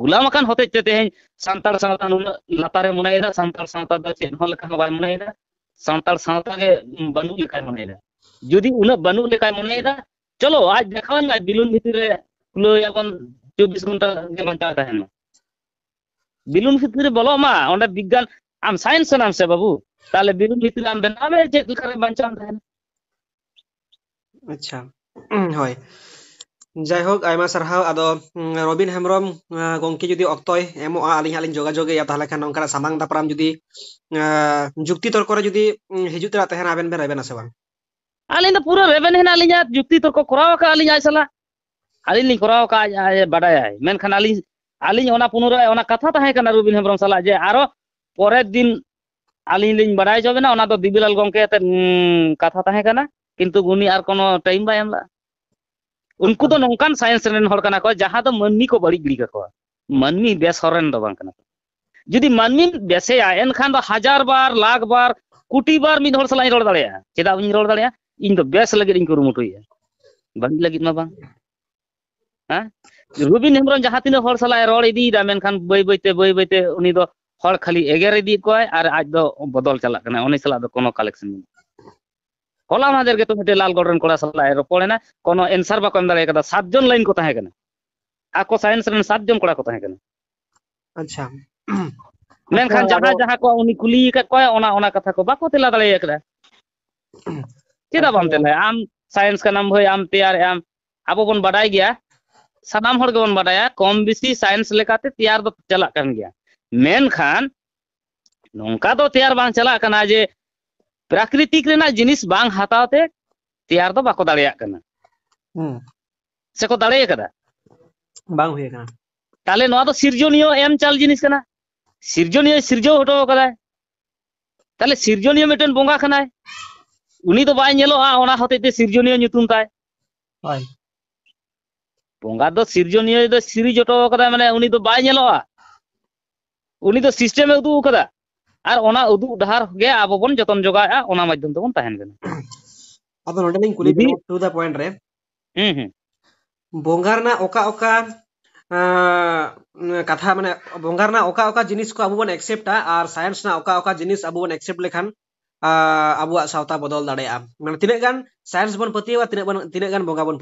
ᱜᱩᱞᱟᱢ ᱟᱠᱟᱱ ᱦᱚᱛᱮᱡ ᱛᱮ ᱛᱮᱦᱮᱧ ᱥᱟᱱᱛᱟᱲ ᱥᱟᱶᱛᱟ ᱱᱩᱱᱟᱹᱜ ᱞᱟᱛᱟᱨᱮ ᱢᱚᱱᱮᱭᱮᱫᱟ ᱥᱟᱱᱛᱟᱲ ᱥᱟᱶᱛᱟ ᱫᱚ ᱪᱮᱫ ᱦᱚᱸ ᱞᱮᱠᱟ ᱦᱚᱸ ᱵᱟᱭ ᱢᱚᱱᱮᱭᱮᱫᱟ ᱥᱟᱱᱛᱟᱲ ᱥᱟᱶᱛᱟ ᱜᱮ ᱵᱟᱹᱱᱩᱜ ᱞᱮᱠᱟᱭ ᱢᱚᱱᱮᱭᱮᱫᱟ ᱡᱩᱫᱤ ᱩᱱᱟᱹᱜ ᱵᱟᱹᱱᱩᱜ ᱞᱮᱠᱟᱭ ᱢᱚᱱᱮᱭᱮᱫᱟ ᱪᱚᱞᱚ ᱟᱡ ᱫᱮᱠᱷᱟᱣ ᱢᱮ ᱵᱤᱞᱩᱱ ᱵᱷᱤᱛᱤᱨ ᱨᱮ ᱠᱷᱩᱞᱟᱹᱣᱮᱭᱟᱵᱚᱱ ᱪᱚᱵᱵᱤᱥ ᱜᱷᱚᱱᱴᱟ ᱜᱮ ᱵᱟᱧᱪᱟᱣ ᱛᱟᱦᱮᱱ ᱢᱟ বিলুন ভিতরে বলো মা ওটা বিজ্ঞান am sains senam se babu tale birun bhitre am bename je dukare acha hoy jai hok aima ado robin hemrom gongke jodi oktoy emo ali halin joga joge ya tahle kan onkara samang dapram jodi jukti tor kore hejut ra tehen aben ber aben ase alin pura reben hen alin ya jukti tor ko korawa ka alin ya sala alin ni korawa ka badaya men khan ona punura ona katha tahe hemrom sala je aro परे दिन आलिंग लिंग बड़ाई जो बेना कथा ताहे time bye उनको तो नौकान साइंस रेन को जहां तो मनमी को बड़ी गिड़ी को मनमी बेस हरन दो जुदी मनमी बेसे आ एनखान हजार बार लाख बार कुटी बार मिन हर सलाई रोड चेदा इन रोड दड़या इन तो बेस लगे इन कुरुमुटुया बांग लगे मा बांग हाँ रुबिन हेमब्रम जहां तीन हर सलाई इदी दा मेनखान बई बईते बई ᱦᱚᱲ ᱠᱷᱟᱹᱞᱤ ᱮᱜᱮᱨ ᱤᱫᱤ ᱠᱚᱣᱟᱭ ᱟᱨ ᱟᱡ ᱫᱚ ᱵᱚᱫᱚᱞ ᱪᱟᱞᱟᱜ ᱠᱟᱱᱟ ᱩᱱᱤ ᱥᱟᱞᱟᱜ ᱫᱚ ᱠᱳᱱᱳ ᱠᱟᱞᱮᱠᱥᱚᱱ ᱵᱟᱹᱱᱩᱜ ᱦᱚᱞᱟ ᱢᱟᱫᱮᱨ ᱜᱮᱛᱚ ᱢᱤᱫᱴᱮᱱ ᱞᱟᱞᱜᱚᱲ ᱨᱮᱱ ᱠᱚᱲᱟ ᱥᱟᱞᱟᱜ ᱨᱚᱯᱚᱲᱮᱱᱟ ᱠᱳᱱᱳ ᱮᱱᱥᱟᱨ ᱵᱟᱠᱚ ᱮᱢ ᱫᱟᱲᱮ ᱠᱟᱫᱟ ᱥᱟᱛ ᱡᱚᱱ ᱞᱟᱭᱤᱱ ᱠᱚ ᱛᱟᱦᱮᱸ ᱠᱟᱱᱟ ᱟᱠᱚ ᱥᱟᱭᱮᱱᱥ ᱨᱮᱱ ᱥᱟᱛ ᱡᱚᱱ ᱠᱚᱲᱟ ᱠᱚ ᱛᱟᱦᱮᱸ ᱠᱟᱱᱟ ᱟᱪᱪᱷᱟ ᱢᱮᱱᱠᱷᱟᱱ ᱡᱟᱦᱟᱸ ᱡᱟᱦᱟᱸ ᱠᱚ ᱩᱱᱤ ᱠᱩᱞᱤ ᱟᱠᱟᱫ ᱠᱚᱣᱟ ᱚᱱᱟ ᱚᱱᱟ ᱠᱟᱛᱷᱟ ᱠᱚ ᱵᱟᱠᱚ ᱛᱮᱞᱟ ᱫᱟᱲᱮ ᱠᱟᱫᱟ ᱪᱮᱫᱟᱜ ᱵᱟᱢ ᱛᱮᱞᱟᱭᱟ ᱟᱢ ᱥᱟᱭᱮᱱᱥ ᱠᱟᱱᱟᱢ ᱵᱷᱟᱹᱭ ᱟᱢ ᱛᱮᱭᱟᱨ ᱮᱢ ᱟᱵᱚ ᱵᱚᱱ ᱵᱟᱰᱟᱭ ᱜᱮᱭᱟ ᱥᱟᱱᱟᱢ ᱦᱚᱲ ᱜᱮᱵᱚᱱ ᱵᱟᱰᱟᱭᱟ ᱠᱚᱢ ᱵᱮᱥᱤ ᱥᱟᱭᱮᱱᱥ ᱞᱮᱠᱟᱛᱮ ᱛᱮᱭᱟᱨ ᱫᱚ ᱪᱟᱞᱟᱜ ᱠᱟᱱ ᱜᱮᱭᱟ ᱢᱮᱱᱠᱷᱟᱱ ᱱᱚᱝᱠᱟ ᱫᱚ ᱛᱮᱭᱟᱨ ᱵᱟᱝ ᱪᱟᱞᱟᱜ ᱠᱟᱱᱟ ᱡᱮ ᱯᱨᱟᱠᱨᱤᱛᱤᱠ ᱨᱮᱱᱟᱜ ᱡᱤᱱᱤᱥ ᱵᱟᱝ ᱦᱟᱛᱟᱣ ᱛᱮ ᱛᱮᱭᱟᱨ ᱫᱚ ᱵᱟᱠᱚ ᱫᱟᱲᱮᱭᱟᱜ ᱠᱟᱱᱟ ᱥᱮᱠᱚ ᱫᱟᱲᱮ ᱟᱠᱟᱫᱟ ᱵᱟᱝ ᱦᱩᱭ ᱟᱠᱟᱱᱟ ᱛᱟᱦᱞᱮ ᱱᱚᱣᱟ ᱫᱚ ᱥᱤᱨᱡᱚᱱᱤᱭᱚ ᱮᱢ ᱪᱟᱞ ᱡᱤᱱᱤস ᱠᱟᱱᱟ ᱥᱤᱨᱡᱚᱱᱤᱭᱚ ᱥᱤᱨᱡᱟᱹᱣ ᱦᱚᱴᱚ ᱟᱠᱟᱫᱟᱭ ᱛᱟᱦᱞᱮ ᱥᱤᱨᱡᱚᱱᱤᱭᱚ ᱢᱤᱫᱴᱮᱱ ᱵᱚᱸᱜᱟ ᱠᱟᱱᱟᱭ ᱩᱱᱤ ᱫᱚ ᱵᱟᱭ ᱧᱮᱞᱚᱜᱼᱟ ᱚᱱᱟ ᱦᱚᱛᱮᱡ ᱛᱮ ᱥᱤᱨᱡᱚᱱᱤᱭᱚ ᱧᱩᱛᱩᱢ ᱛᱟᱭ ᱵᱚᱸᱜᱟ ᱫᱚ ᱥᱤᱨᱡᱚᱱᱤᱭᱚ ᱫᱚ ᱥᱤᱨᱤᱡ ᱦᱚᱴᱚ ᱟᱠᱟᱫᱟᱭ ᱢᱟᱱᱮ ᱩᱱᱤ ᱫᱚ ᱵᱟᱭ ᱧᱮᱞᱚᱜᱼᱟ उनी दो सिस्टम ए उदू कदा और ओना उदू डहार गे आबो बन जतन जोगाया माध्यम तबन टू द पॉइंट रे हम्म हम्म बोंगार ना ओका ओका एक्सेप्ट बदल दाड़ेया माने तिने बन पतियवा तिने बन तिने गान बोंगा बन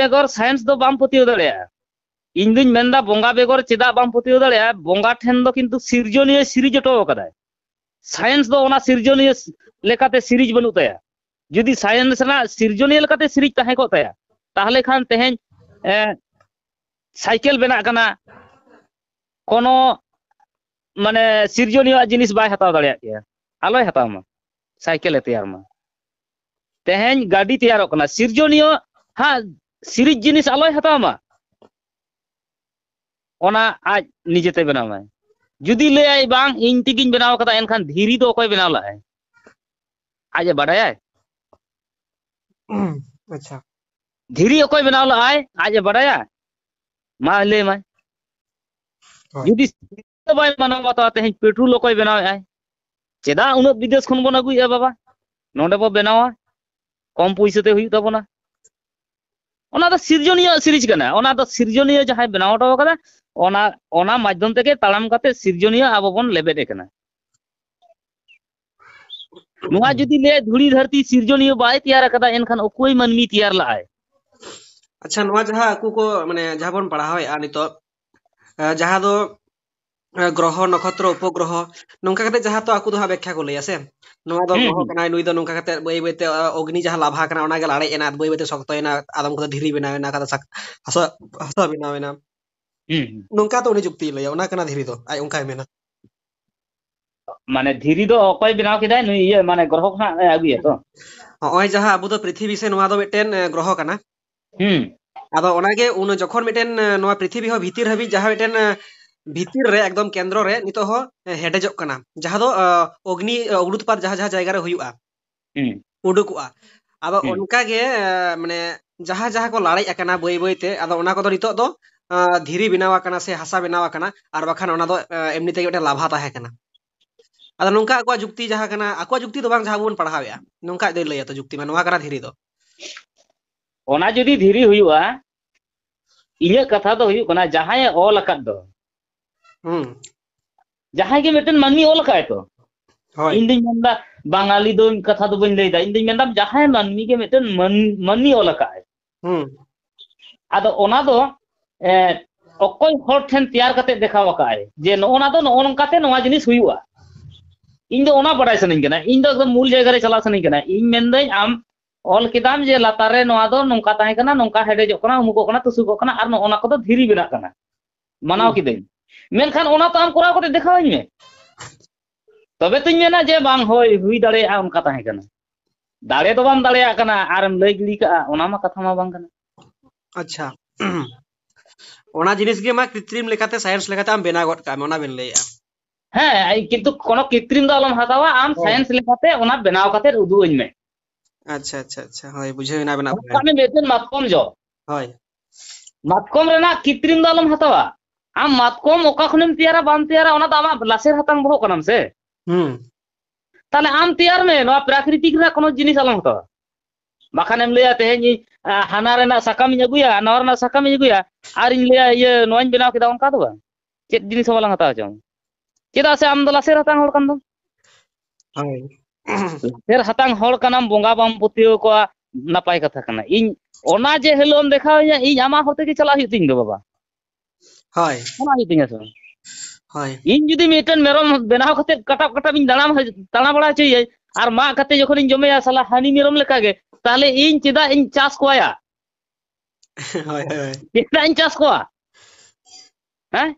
बेगर साइंस दो बाम पतियव दाड़ेया इन दुन बंगा बेगर चेदा बाम पतियो दले बंगा ठेन दो किंतु सिरजनीय सिरिज टो कदा साइंस दो ओना सिरजनीय लेखाते सिरिज बनुते जदि साइंस ना सिरजनीय खान तेहे साइकिल बेना कना कोनो माने सिरजनीय जिनिस बाय हता दले आलोय हता म साइकिल तैयार म तेहे गाडी तैयार होकना हाँ हां जिन जिनिस आलोय हता ᱚᱱᱟ ᱟᱡ ᱱᱤᱡᱮᱛᱮ ᱵᱮᱱᱟᱣᱟᱭ ᱡᱩᱫᱤ ᱞᱟᱹᱭᱟᱭ ᱵᱟᱝ ᱤᱧ ᱛᱮᱜᱤᱧ ᱵᱮᱱᱟᱣ ᱠᱟᱫᱟ ᱮᱱᱠᱷᱟᱱ ᱫᱷᱤᱨᱤ ᱫᱚ ᱚᱠᱚᱭ ᱵᱮᱱᱟᱣ ᱞᱟᱜᱼᱟᱭ ᱟᱡ ᱮ ᱵᱟᱰᱟᱭᱟᱭ আচ্ছা ধীরি অকয় বানাও লাই আজ বাড়ায়া মা লে মা যদি বাই মানাও বাতা তেহ পেট্রোল অকয় বানাও আই চেদা উন বিদেশ খন বন আগুয়া বাবা নডে বো বানাওয়া কম পয়সাতে হই তাবনা ওনা দা সৃজনীয় সিরিজ কানা ওনা দা সৃজনীয় যাহাই বানাওটা কানা ᱚᱱᱟ ᱚᱱᱟ ᱢᱟᱫᱽᱫᱷᱚᱢ ᱛᱮᱜᱮ ᱛᱟᱲᱟᱢ ᱠᱟᱛᱮ ᱥᱤᱨᱡᱚᱱᱤᱭᱟᱹ ᱟᱵᱚ ᱵᱚᱱ ᱞᱮᱵᱮᱫ ᱟᱠᱟᱱᱟ ᱱᱚᱣᱟ ᱡᱩᱫᱤ ᱞᱮ ᱫᱷᱩᱲᱤ ᱫᱷᱟᱹᱨᱛᱤ ᱥᱤᱨᱡᱚᱱᱤᱭᱟᱹ ᱵᱟᱭ ᱛᱮᱭᱟᱨ ᱟᱠᱟᱫᱟ ᱮᱱᱠᱷᱟᱱ ᱚᱠᱚᱭ ᱢᱟᱹᱱᱢᱤ ᱛᱮᱭᱟᱨ ᱞᱟᱜᱼᱟᱭ ᱟᱪᱪᱷᱟ ᱱᱚᱣᱟ ᱡᱟᱦᱟᱸ ᱟᱠᱚ ᱠᱚ ᱢᱟᱱᱮ ᱡᱟᱦᱟᱸ ᱵᱚᱱ ᱯᱟᱲᱦᱟᱣᱮᱜᱼᱟ ᱱᱤᱛᱚᱜ ᱡᱟᱦᱟᱸ ᱫᱚ ᱜᱨᱚᱦᱚ ᱱᱚᱠᱷᱚᱛᱨᱚ ᱩᱯᱚᱜᱨᱚᱦᱚ ᱱᱚᱝᱠᱟ ᱠᱟᱛᱮ ᱡᱟᱦᱟᱸ ᱛᱚ ᱟᱠᱚ ᱫᱚ ᱦᱟᱸᱜ ᱵᱮᱠᱷᱟ ᱠᱚ ᱞᱟᱹᱭᱟ ᱥᱮ ᱱᱚᱣᱟ ᱫᱚ ᱜᱨᱚᱦᱚ ᱠᱟᱱᱟᱭ ᱱᱩᱭ ᱫᱚ ᱱᱚᱝᱠᱟ ᱠᱟᱛᱮ ᱵᱟᱹᱭ ᱵᱟᱹᱭᱛᱮ ᱚᱜᱱᱤ ᱡᱟᱦᱟᱸ ᱞᱟᱵᱷᱟ ᱠᱟᱱᱟ ᱚᱱᱟᱜᱮ ᱞᱟᱲᱮᱡ ᱮᱱᱟ ᱵᱟᱹᱭ ᱵᱟᱹᱭᱛᱮ ᱥᱚᱠᱛᱚᱭᱮᱱᱟ ᱟᱫᱚᱢ ᱠᱚᱫᱚ ᱫᱷᱤᱨᱤ ᱵᱮᱱᱟᱣ ᱮᱱᱟ ᱚᱠᱟ ᱫᱚ ᱦᱟᱥᱟ ᱵᱮᱱᱟᱣ ᱮᱱᱟ ᱦᱩᱸ ᱱᱚᱝᱠᱟ ᱫᱚ ᱩᱱᱤ ᱡᱩᱠᱛᱤ ᱞᱟᱹᱭᱟ ᱚᱱᱟ ᱠᱟᱱᱟ ᱫᱷᱤᱨᱤ ᱫᱚ ᱟᱡ ᱚᱱᱠᱟᱭ ᱢᱮᱱᱟ ᱢᱟᱱᱮ ᱫᱷᱤᱨᱤ ᱫᱚ ᱚᱠᱚᱭ ᱵᱮᱱᱟᱣ ᱠᱮᱫᱟᱭ ᱱᱩᱭ ᱤᱭᱟᱹ ᱢᱟᱱᱮ ᱜᱨᱚᱦᱚ ᱠᱷᱚᱱᱟᱜ ᱟᱹᱜᱩᱭᱟ ᱛᱚ ᱱᱚᱜᱼᱚᱭ ᱡᱟᱦᱟᱸ ᱟᱵᱚ ᱫᱚ ᱯᱨᱤᱛᱷᱤᱵᱤ ᱥᱮ ᱱᱚᱣᱟ ᱫᱚ ᱢᱤᱫᱴᱮᱱ ᱜᱨᱚᱦᱚ ᱠᱟᱱᱟ ᱦᱩᱸ ᱟᱫᱚ ᱚᱱᱟᱜᱮ ᱩᱱ ᱡᱚᱠᱷᱚᱱ ᱢᱤᱫᱴᱮᱱ ᱱᱚᱣᱟ ᱯᱨᱤᱛᱷᱤᱵᱤ ᱦᱚᱸ ᱵᱷᱤᱛᱤᱨ ᱦᱟᱹᱵᱤᱡ ᱡᱟᱦᱟᱸ ᱢᱤᱫᱴᱮᱱ ᱵᱷᱤᱛᱤᱨ ᱨᱮ ᱮᱠᱫᱚᱢ ᱠᱮᱱᱫᱨᱚ ᱨᱮ ᱱᱤᱛᱚᱜ ᱦᱚᱸ ᱦᱮᱰᱮᱡᱚᱜ ᱠᱟᱱᱟ ᱡᱟᱦᱟᱸ ᱫᱚ ᱚᱜᱱᱤ ᱚᱜᱞᱩᱛᱯᱟᱛ ᱡᱟᱦᱟᱸ ᱡᱟᱦᱟᱸ ᱡᱟᱭᱜᱟ ᱨᱮ ᱦᱩᱭᱩᱜᱼᱟ ᱩᱰᱩᱠᱚᱜᱼᱟ ᱟᱫᱚ ᱚᱱᱠᱟᱜᱮ ᱢᱟᱱᱮ ᱡᱟᱦᱟᱸ ᱡᱟᱦᱟᱸ ᱠᱚ ᱞᱟᱲᱮᱡ ᱟᱠᱟᱱᱟ ᱵᱟᱹᱭ ᱵᱟᱹᱭᱛᱮ ᱟᱫᱚ ᱚᱱᱟ ᱠᱚᱫᱚ ᱱᱤᱛᱚᱜ ᱫᱚ धीरे बनावना से हासा बनावना और बखान एमनी तेज लाभा तहकना अब ना जुक्ति जहाँ आपको जुक्ति तो जहाँ बन पढ़ावे नौका दे जुक्ति में धीरी तो जी धीरे कथा तो जहाँ ऑल दो जहाँ के मिट्टन मानी ऑल बांगाली दो कथा तो बन लैदा इन मैं जहाँ मानी के मिट्टन का ᱚᱠᱚᱭ ᱦᱚᱲ ᱴᱷᱮᱱ ᱛᱮᱭᱟᱨ ᱠᱟᱛᱮ ᱫᱮᱠᱷᱟᱣ ᱟᱠᱟᱜᱼᱟᱭ ᱡᱮ ᱱᱚᱜᱼᱚᱱᱟ ᱫᱚ ᱱᱚᱜᱼᱚ ᱱᱚᱝᱠᱟᱛᱮ ᱱᱚᱣᱟ ᱡᱤᱱᱤᱥ ᱦᱩᱭᱩᱜᱼᱟ ᱤᱧ ᱫᱚ ᱚᱱᱟ ᱵᱟᱰᱟᱭ ᱥᱟᱱᱟᱧ ᱠᱟᱱᱟ ᱤᱧ ᱫᱚ ᱮᱠᱫᱚم ᱢᱩᱞ ᱡᱟᱭᱜᱟ ᱨᱮ ᱪᱟᱞᱟᱣ ᱥᱟᱱᱟᱧ ᱠᱟᱱᱟ ᱤᱧ ᱢᱮᱱᱫᱟᱹᱧ ᱟᱢ ᱚᱞ ᱠᱮᱫᱟᱢ ᱡᱮ ᱞᱟᱛᱟᱨ ᱨᱮ ᱱᱚᱣᱟ ᱫᱚ ᱱᱚᱝᱠᱟ ᱛᱟᱦᱮᱸ ᱠᱟᱱᱟ ᱱᱚᱝᱠᱟ ᱦᱮᱰᱮᱡᱚᱜ ᱠᱟᱱᱟ ᱩᱢᱩᱠᱚᱜ ᱠᱟᱱᱟ ᱛᱩᱥᱩᱠᱚᱜ ᱠᱟᱱᱟ ᱟᱨ ᱱᱚᱜᱼᱚᱱᱟ ᱠᱚᱫᱚ ᱫᱷᱤᱨᱤ ᱵᱮᱱᱟᱜ ᱠᱟᱱᱟ ᱢᱟᱱᱟᱣ ᱠᱤᱫᱟᱹᱧ ᱢᱮᱱᱠᱷᱟᱱ ᱚᱱᱟ ᱛᱚ ᱟᱢ ᱠᱚᱨᱟᱣ ᱠᱟᱛᱮ ᱫᱮᱠᱷᱟᱣᱟᱹᱧ ᱢᱮ ᱛᱚᱵᱮ ᱛᱚᱧ ᱢᱮᱱᱟ ᱡᱮ ᱵᱟᱝ ᱦᱳᱭ ᱦᱩᱭ ᱫᱟᱲᱮᱭᱟᱜᱼᱟ ᱚᱱᱠᱟ ᱛᱟᱦᱮᱸ ᱠᱟᱱᱟ ᱫᱟᱲᱮ ᱫᱚ ᱵᱟᱢ ᱫᱟᱲᱮᱭᱟᱜ ᱠᱟᱱᱟ ᱟᱨᱮᱢ ᱞᱟᱹᱭ ᱜᱤᱰᱤ ᱠᱟᱜᱼᱟ ᱚᱱᱟ ᱢᱟ ᱠᱟᱛᱷᱟ ᱢᱟ ᱵᱟᱝ ᱠᱟᱱᱟ ᱟᱪᱪᱷᱟ ᱚᱱᱟ ᱡᱤᱱᱤᱥ ᱜᱮ ᱢᱟ ᱠᱨᱤᱛᱨᱤᱢ ᱞᱮᱠᱟᱛᱮ ᱥᱟᱭᱮᱱᱥ ᱞᱮᱠᱟᱛᱮ ᱟᱢ ᱵᱮᱱᱟᱣ ᱜᱚᱫ ᱠᱟᱜ ᱢᱮ ᱚᱱᱟ ᱵᱮᱱ ᱞᱟᱹᱭᱮᱜᱼᱟ ᱦᱮᱸ ᱠᱤᱱᱛᱩ ᱠᱳᱱᱳ ᱠᱨᱤᱛᱨᱤᱢ ᱫᱚ ᱟᱞᱚᱢ ᱦᱟᱛᱟᱣᱟ ᱟᱢ ᱥᱟᱭᱮᱱᱥ ᱞᱮᱠᱟᱛᱮ ᱚᱱᱟ ᱵᱮᱱᱟᱣ ᱠᱟᱛᱮ ᱩᱫᱩᱜ ᱟᱹᱧ ᱢᱮ ᱟᱪᱪᱷᱟ ᱟᱪᱪᱷᱟ ᱟᱪᱪᱷᱟ ᱦᱳᱭ ᱵᱩᱡᱷᱟᱹᱣ ᱮᱱᱟ ᱵᱮᱱᱟᱣ ᱠᱟᱜ ᱢᱮ ᱢᱤᱫᱴᱮᱱ ᱢᱟᱛᱠᱚᱢ ᱡᱚ ᱦᱳᱭ ᱢᱟᱛᱠᱚᱢ ᱨᱮᱱᱟᱜ ᱠᱨᱤᱛᱨᱤᱢ ᱫᱚ ᱟᱞᱚᱢ ᱦᱟᱛᱟᱣᱟ ᱟᱢ ᱢᱟᱛᱠᱚᱢ ᱚᱠᱟ ᱠᱷᱚᱱᱮᱢ ᱛᱮᱭᱟᱨᱟ ᱵᱟᱢ ᱛᱮᱭᱟᱨᱟ ᱚᱱᱟ ᱫᱚ ᱟᱢᱟᱜ ᱞᱟᱥᱮᱨ ᱦᱟᱛᱟᱝ ᱵᱚᱦᱚᱜ ᱠᱟᱱᱟᱢ ᱥᱮ ᱦᱩᱸ ᱛᱟᱦᱞᱮ ᱟᱢ ᱛᱮᱭᱟᱨ ᱢᱮ ᱱᱚᱣᱟ ᱯᱨᱟᱠᱨᱤᱛᱤᱠ ᱨᱮᱱᱟᱜ ᱠᱳᱱᱳ ᱡᱤᱱᱤᱥ ᱟᱞᱚᱢ ᱦᱟᱛᱟᱣᱟ ᱵᱟᱠᱷᱟᱱ ᱮᱢ ᱞᱟᱹᱭᱟ ᱛᱮᱦᱮᱧ Ah, hanare na sakam nya sakaminya ya, anor na sakam nya arin le ya, ye noan bina kita on kadu ba cet din sawala ngata kita se amdala ser hatang hol kan do hatang hol kanam bunga bam putio ko na pai kana in ona je helom dekha ya in ama hote ki chala hi do baba hai ona hi ding hai in judi meten merom bena khote katap katap in dalam tala bada chai ar ma khate jokhon in jome ya, hani merom lekage ᱛᱟᱦᱞᱮ ᱤᱧ ᱪᱮᱫᱟᱜ ᱤᱧ ᱪᱟᱥ ᱠᱚᱣᱟᱭᱟ ᱦᱳᱭ ᱦᱳᱭ ᱪᱮᱫᱟᱜ ᱤᱧ ᱪᱟᱥ ᱠᱚᱣᱟ ᱦᱮᱸ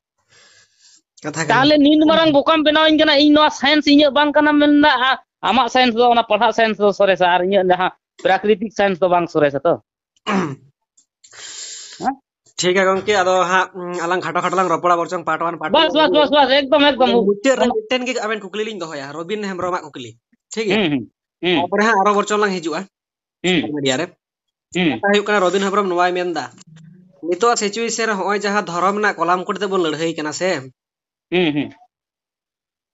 ᱛᱟᱦᱞᱮ ᱱᱤᱱ ᱢᱟᱨᱟᱝ ᱵᱚᱠᱟᱢ ᱵᱮᱱᱟᱣᱤᱧ ᱠᱟᱱᱟ ᱤᱧ ᱱᱚᱣᱟ ᱥᱟᱭᱮᱱᱥ ᱤᱧᱟᱹᱜ ᱵᱟᱝ ᱠᱟᱱᱟ ᱢᱮᱱᱫᱟ ᱟᱢᱟᱜ ᱥᱟᱭᱮᱱᱥ ᱫᱚ ᱚᱱᱟ ᱯᱟᱲᱦᱟᱜ ᱥᱟᱭᱮᱱᱥ ᱫᱚ ᱥᱚᱨᱮᱥᱟ ᱟᱨ ᱤᱧᱟᱹᱜ ᱡᱟᱦᱟᱸ ᱯᱨᱟᱠᱨᱤᱛᱤᱠ ᱥᱟᱭᱮᱱᱥ ᱫᱚ ᱵᱟᱝ ᱥᱚᱨᱮᱥᱟ ᱛᱚ ठीक है गोमके अदो हां अलंग खाटो खाटो लंग रपड़ा बरचंग पार्ट 1 पार्ट बस बस बस बस एकदम एकदम मुटेर मिटेन के अबेन कुकली लिंग दोया रबिन हेम्रोमा कुकली ठीक है अपरे हां आरो बरचंग लंग हिजुआ ᱢᱤᱰᱤᱭᱟ ᱨᱮ ᱠᱟᱛᱷᱟ ᱦᱩᱭᱩᱜ ᱠᱟᱱᱟ ᱨᱚᱵᱤᱱ ᱦᱮᱢᱵᱨᱚᱢ ᱱᱚᱣᱟᱭ ᱢᱮᱱᱫᱟ ᱱᱤᱛᱚᱜ ᱥᱤᱪᱩᱭᱮᱥᱚᱱ ᱨᱮ ᱦᱚᱸᱜᱼᱚᱭ ᱡᱟᱦᱟᱸ ᱫᱷᱚᱨᱚᱢ ᱨᱮᱱᱟᱜ ᱠᱚᱞᱟᱢ ᱠᱳᱰ ᱛᱮᱵᱚᱱ ᱞᱟᱹᱲᱦᱟᱹᱭ ᱠᱟᱱᱟ ᱥᱮ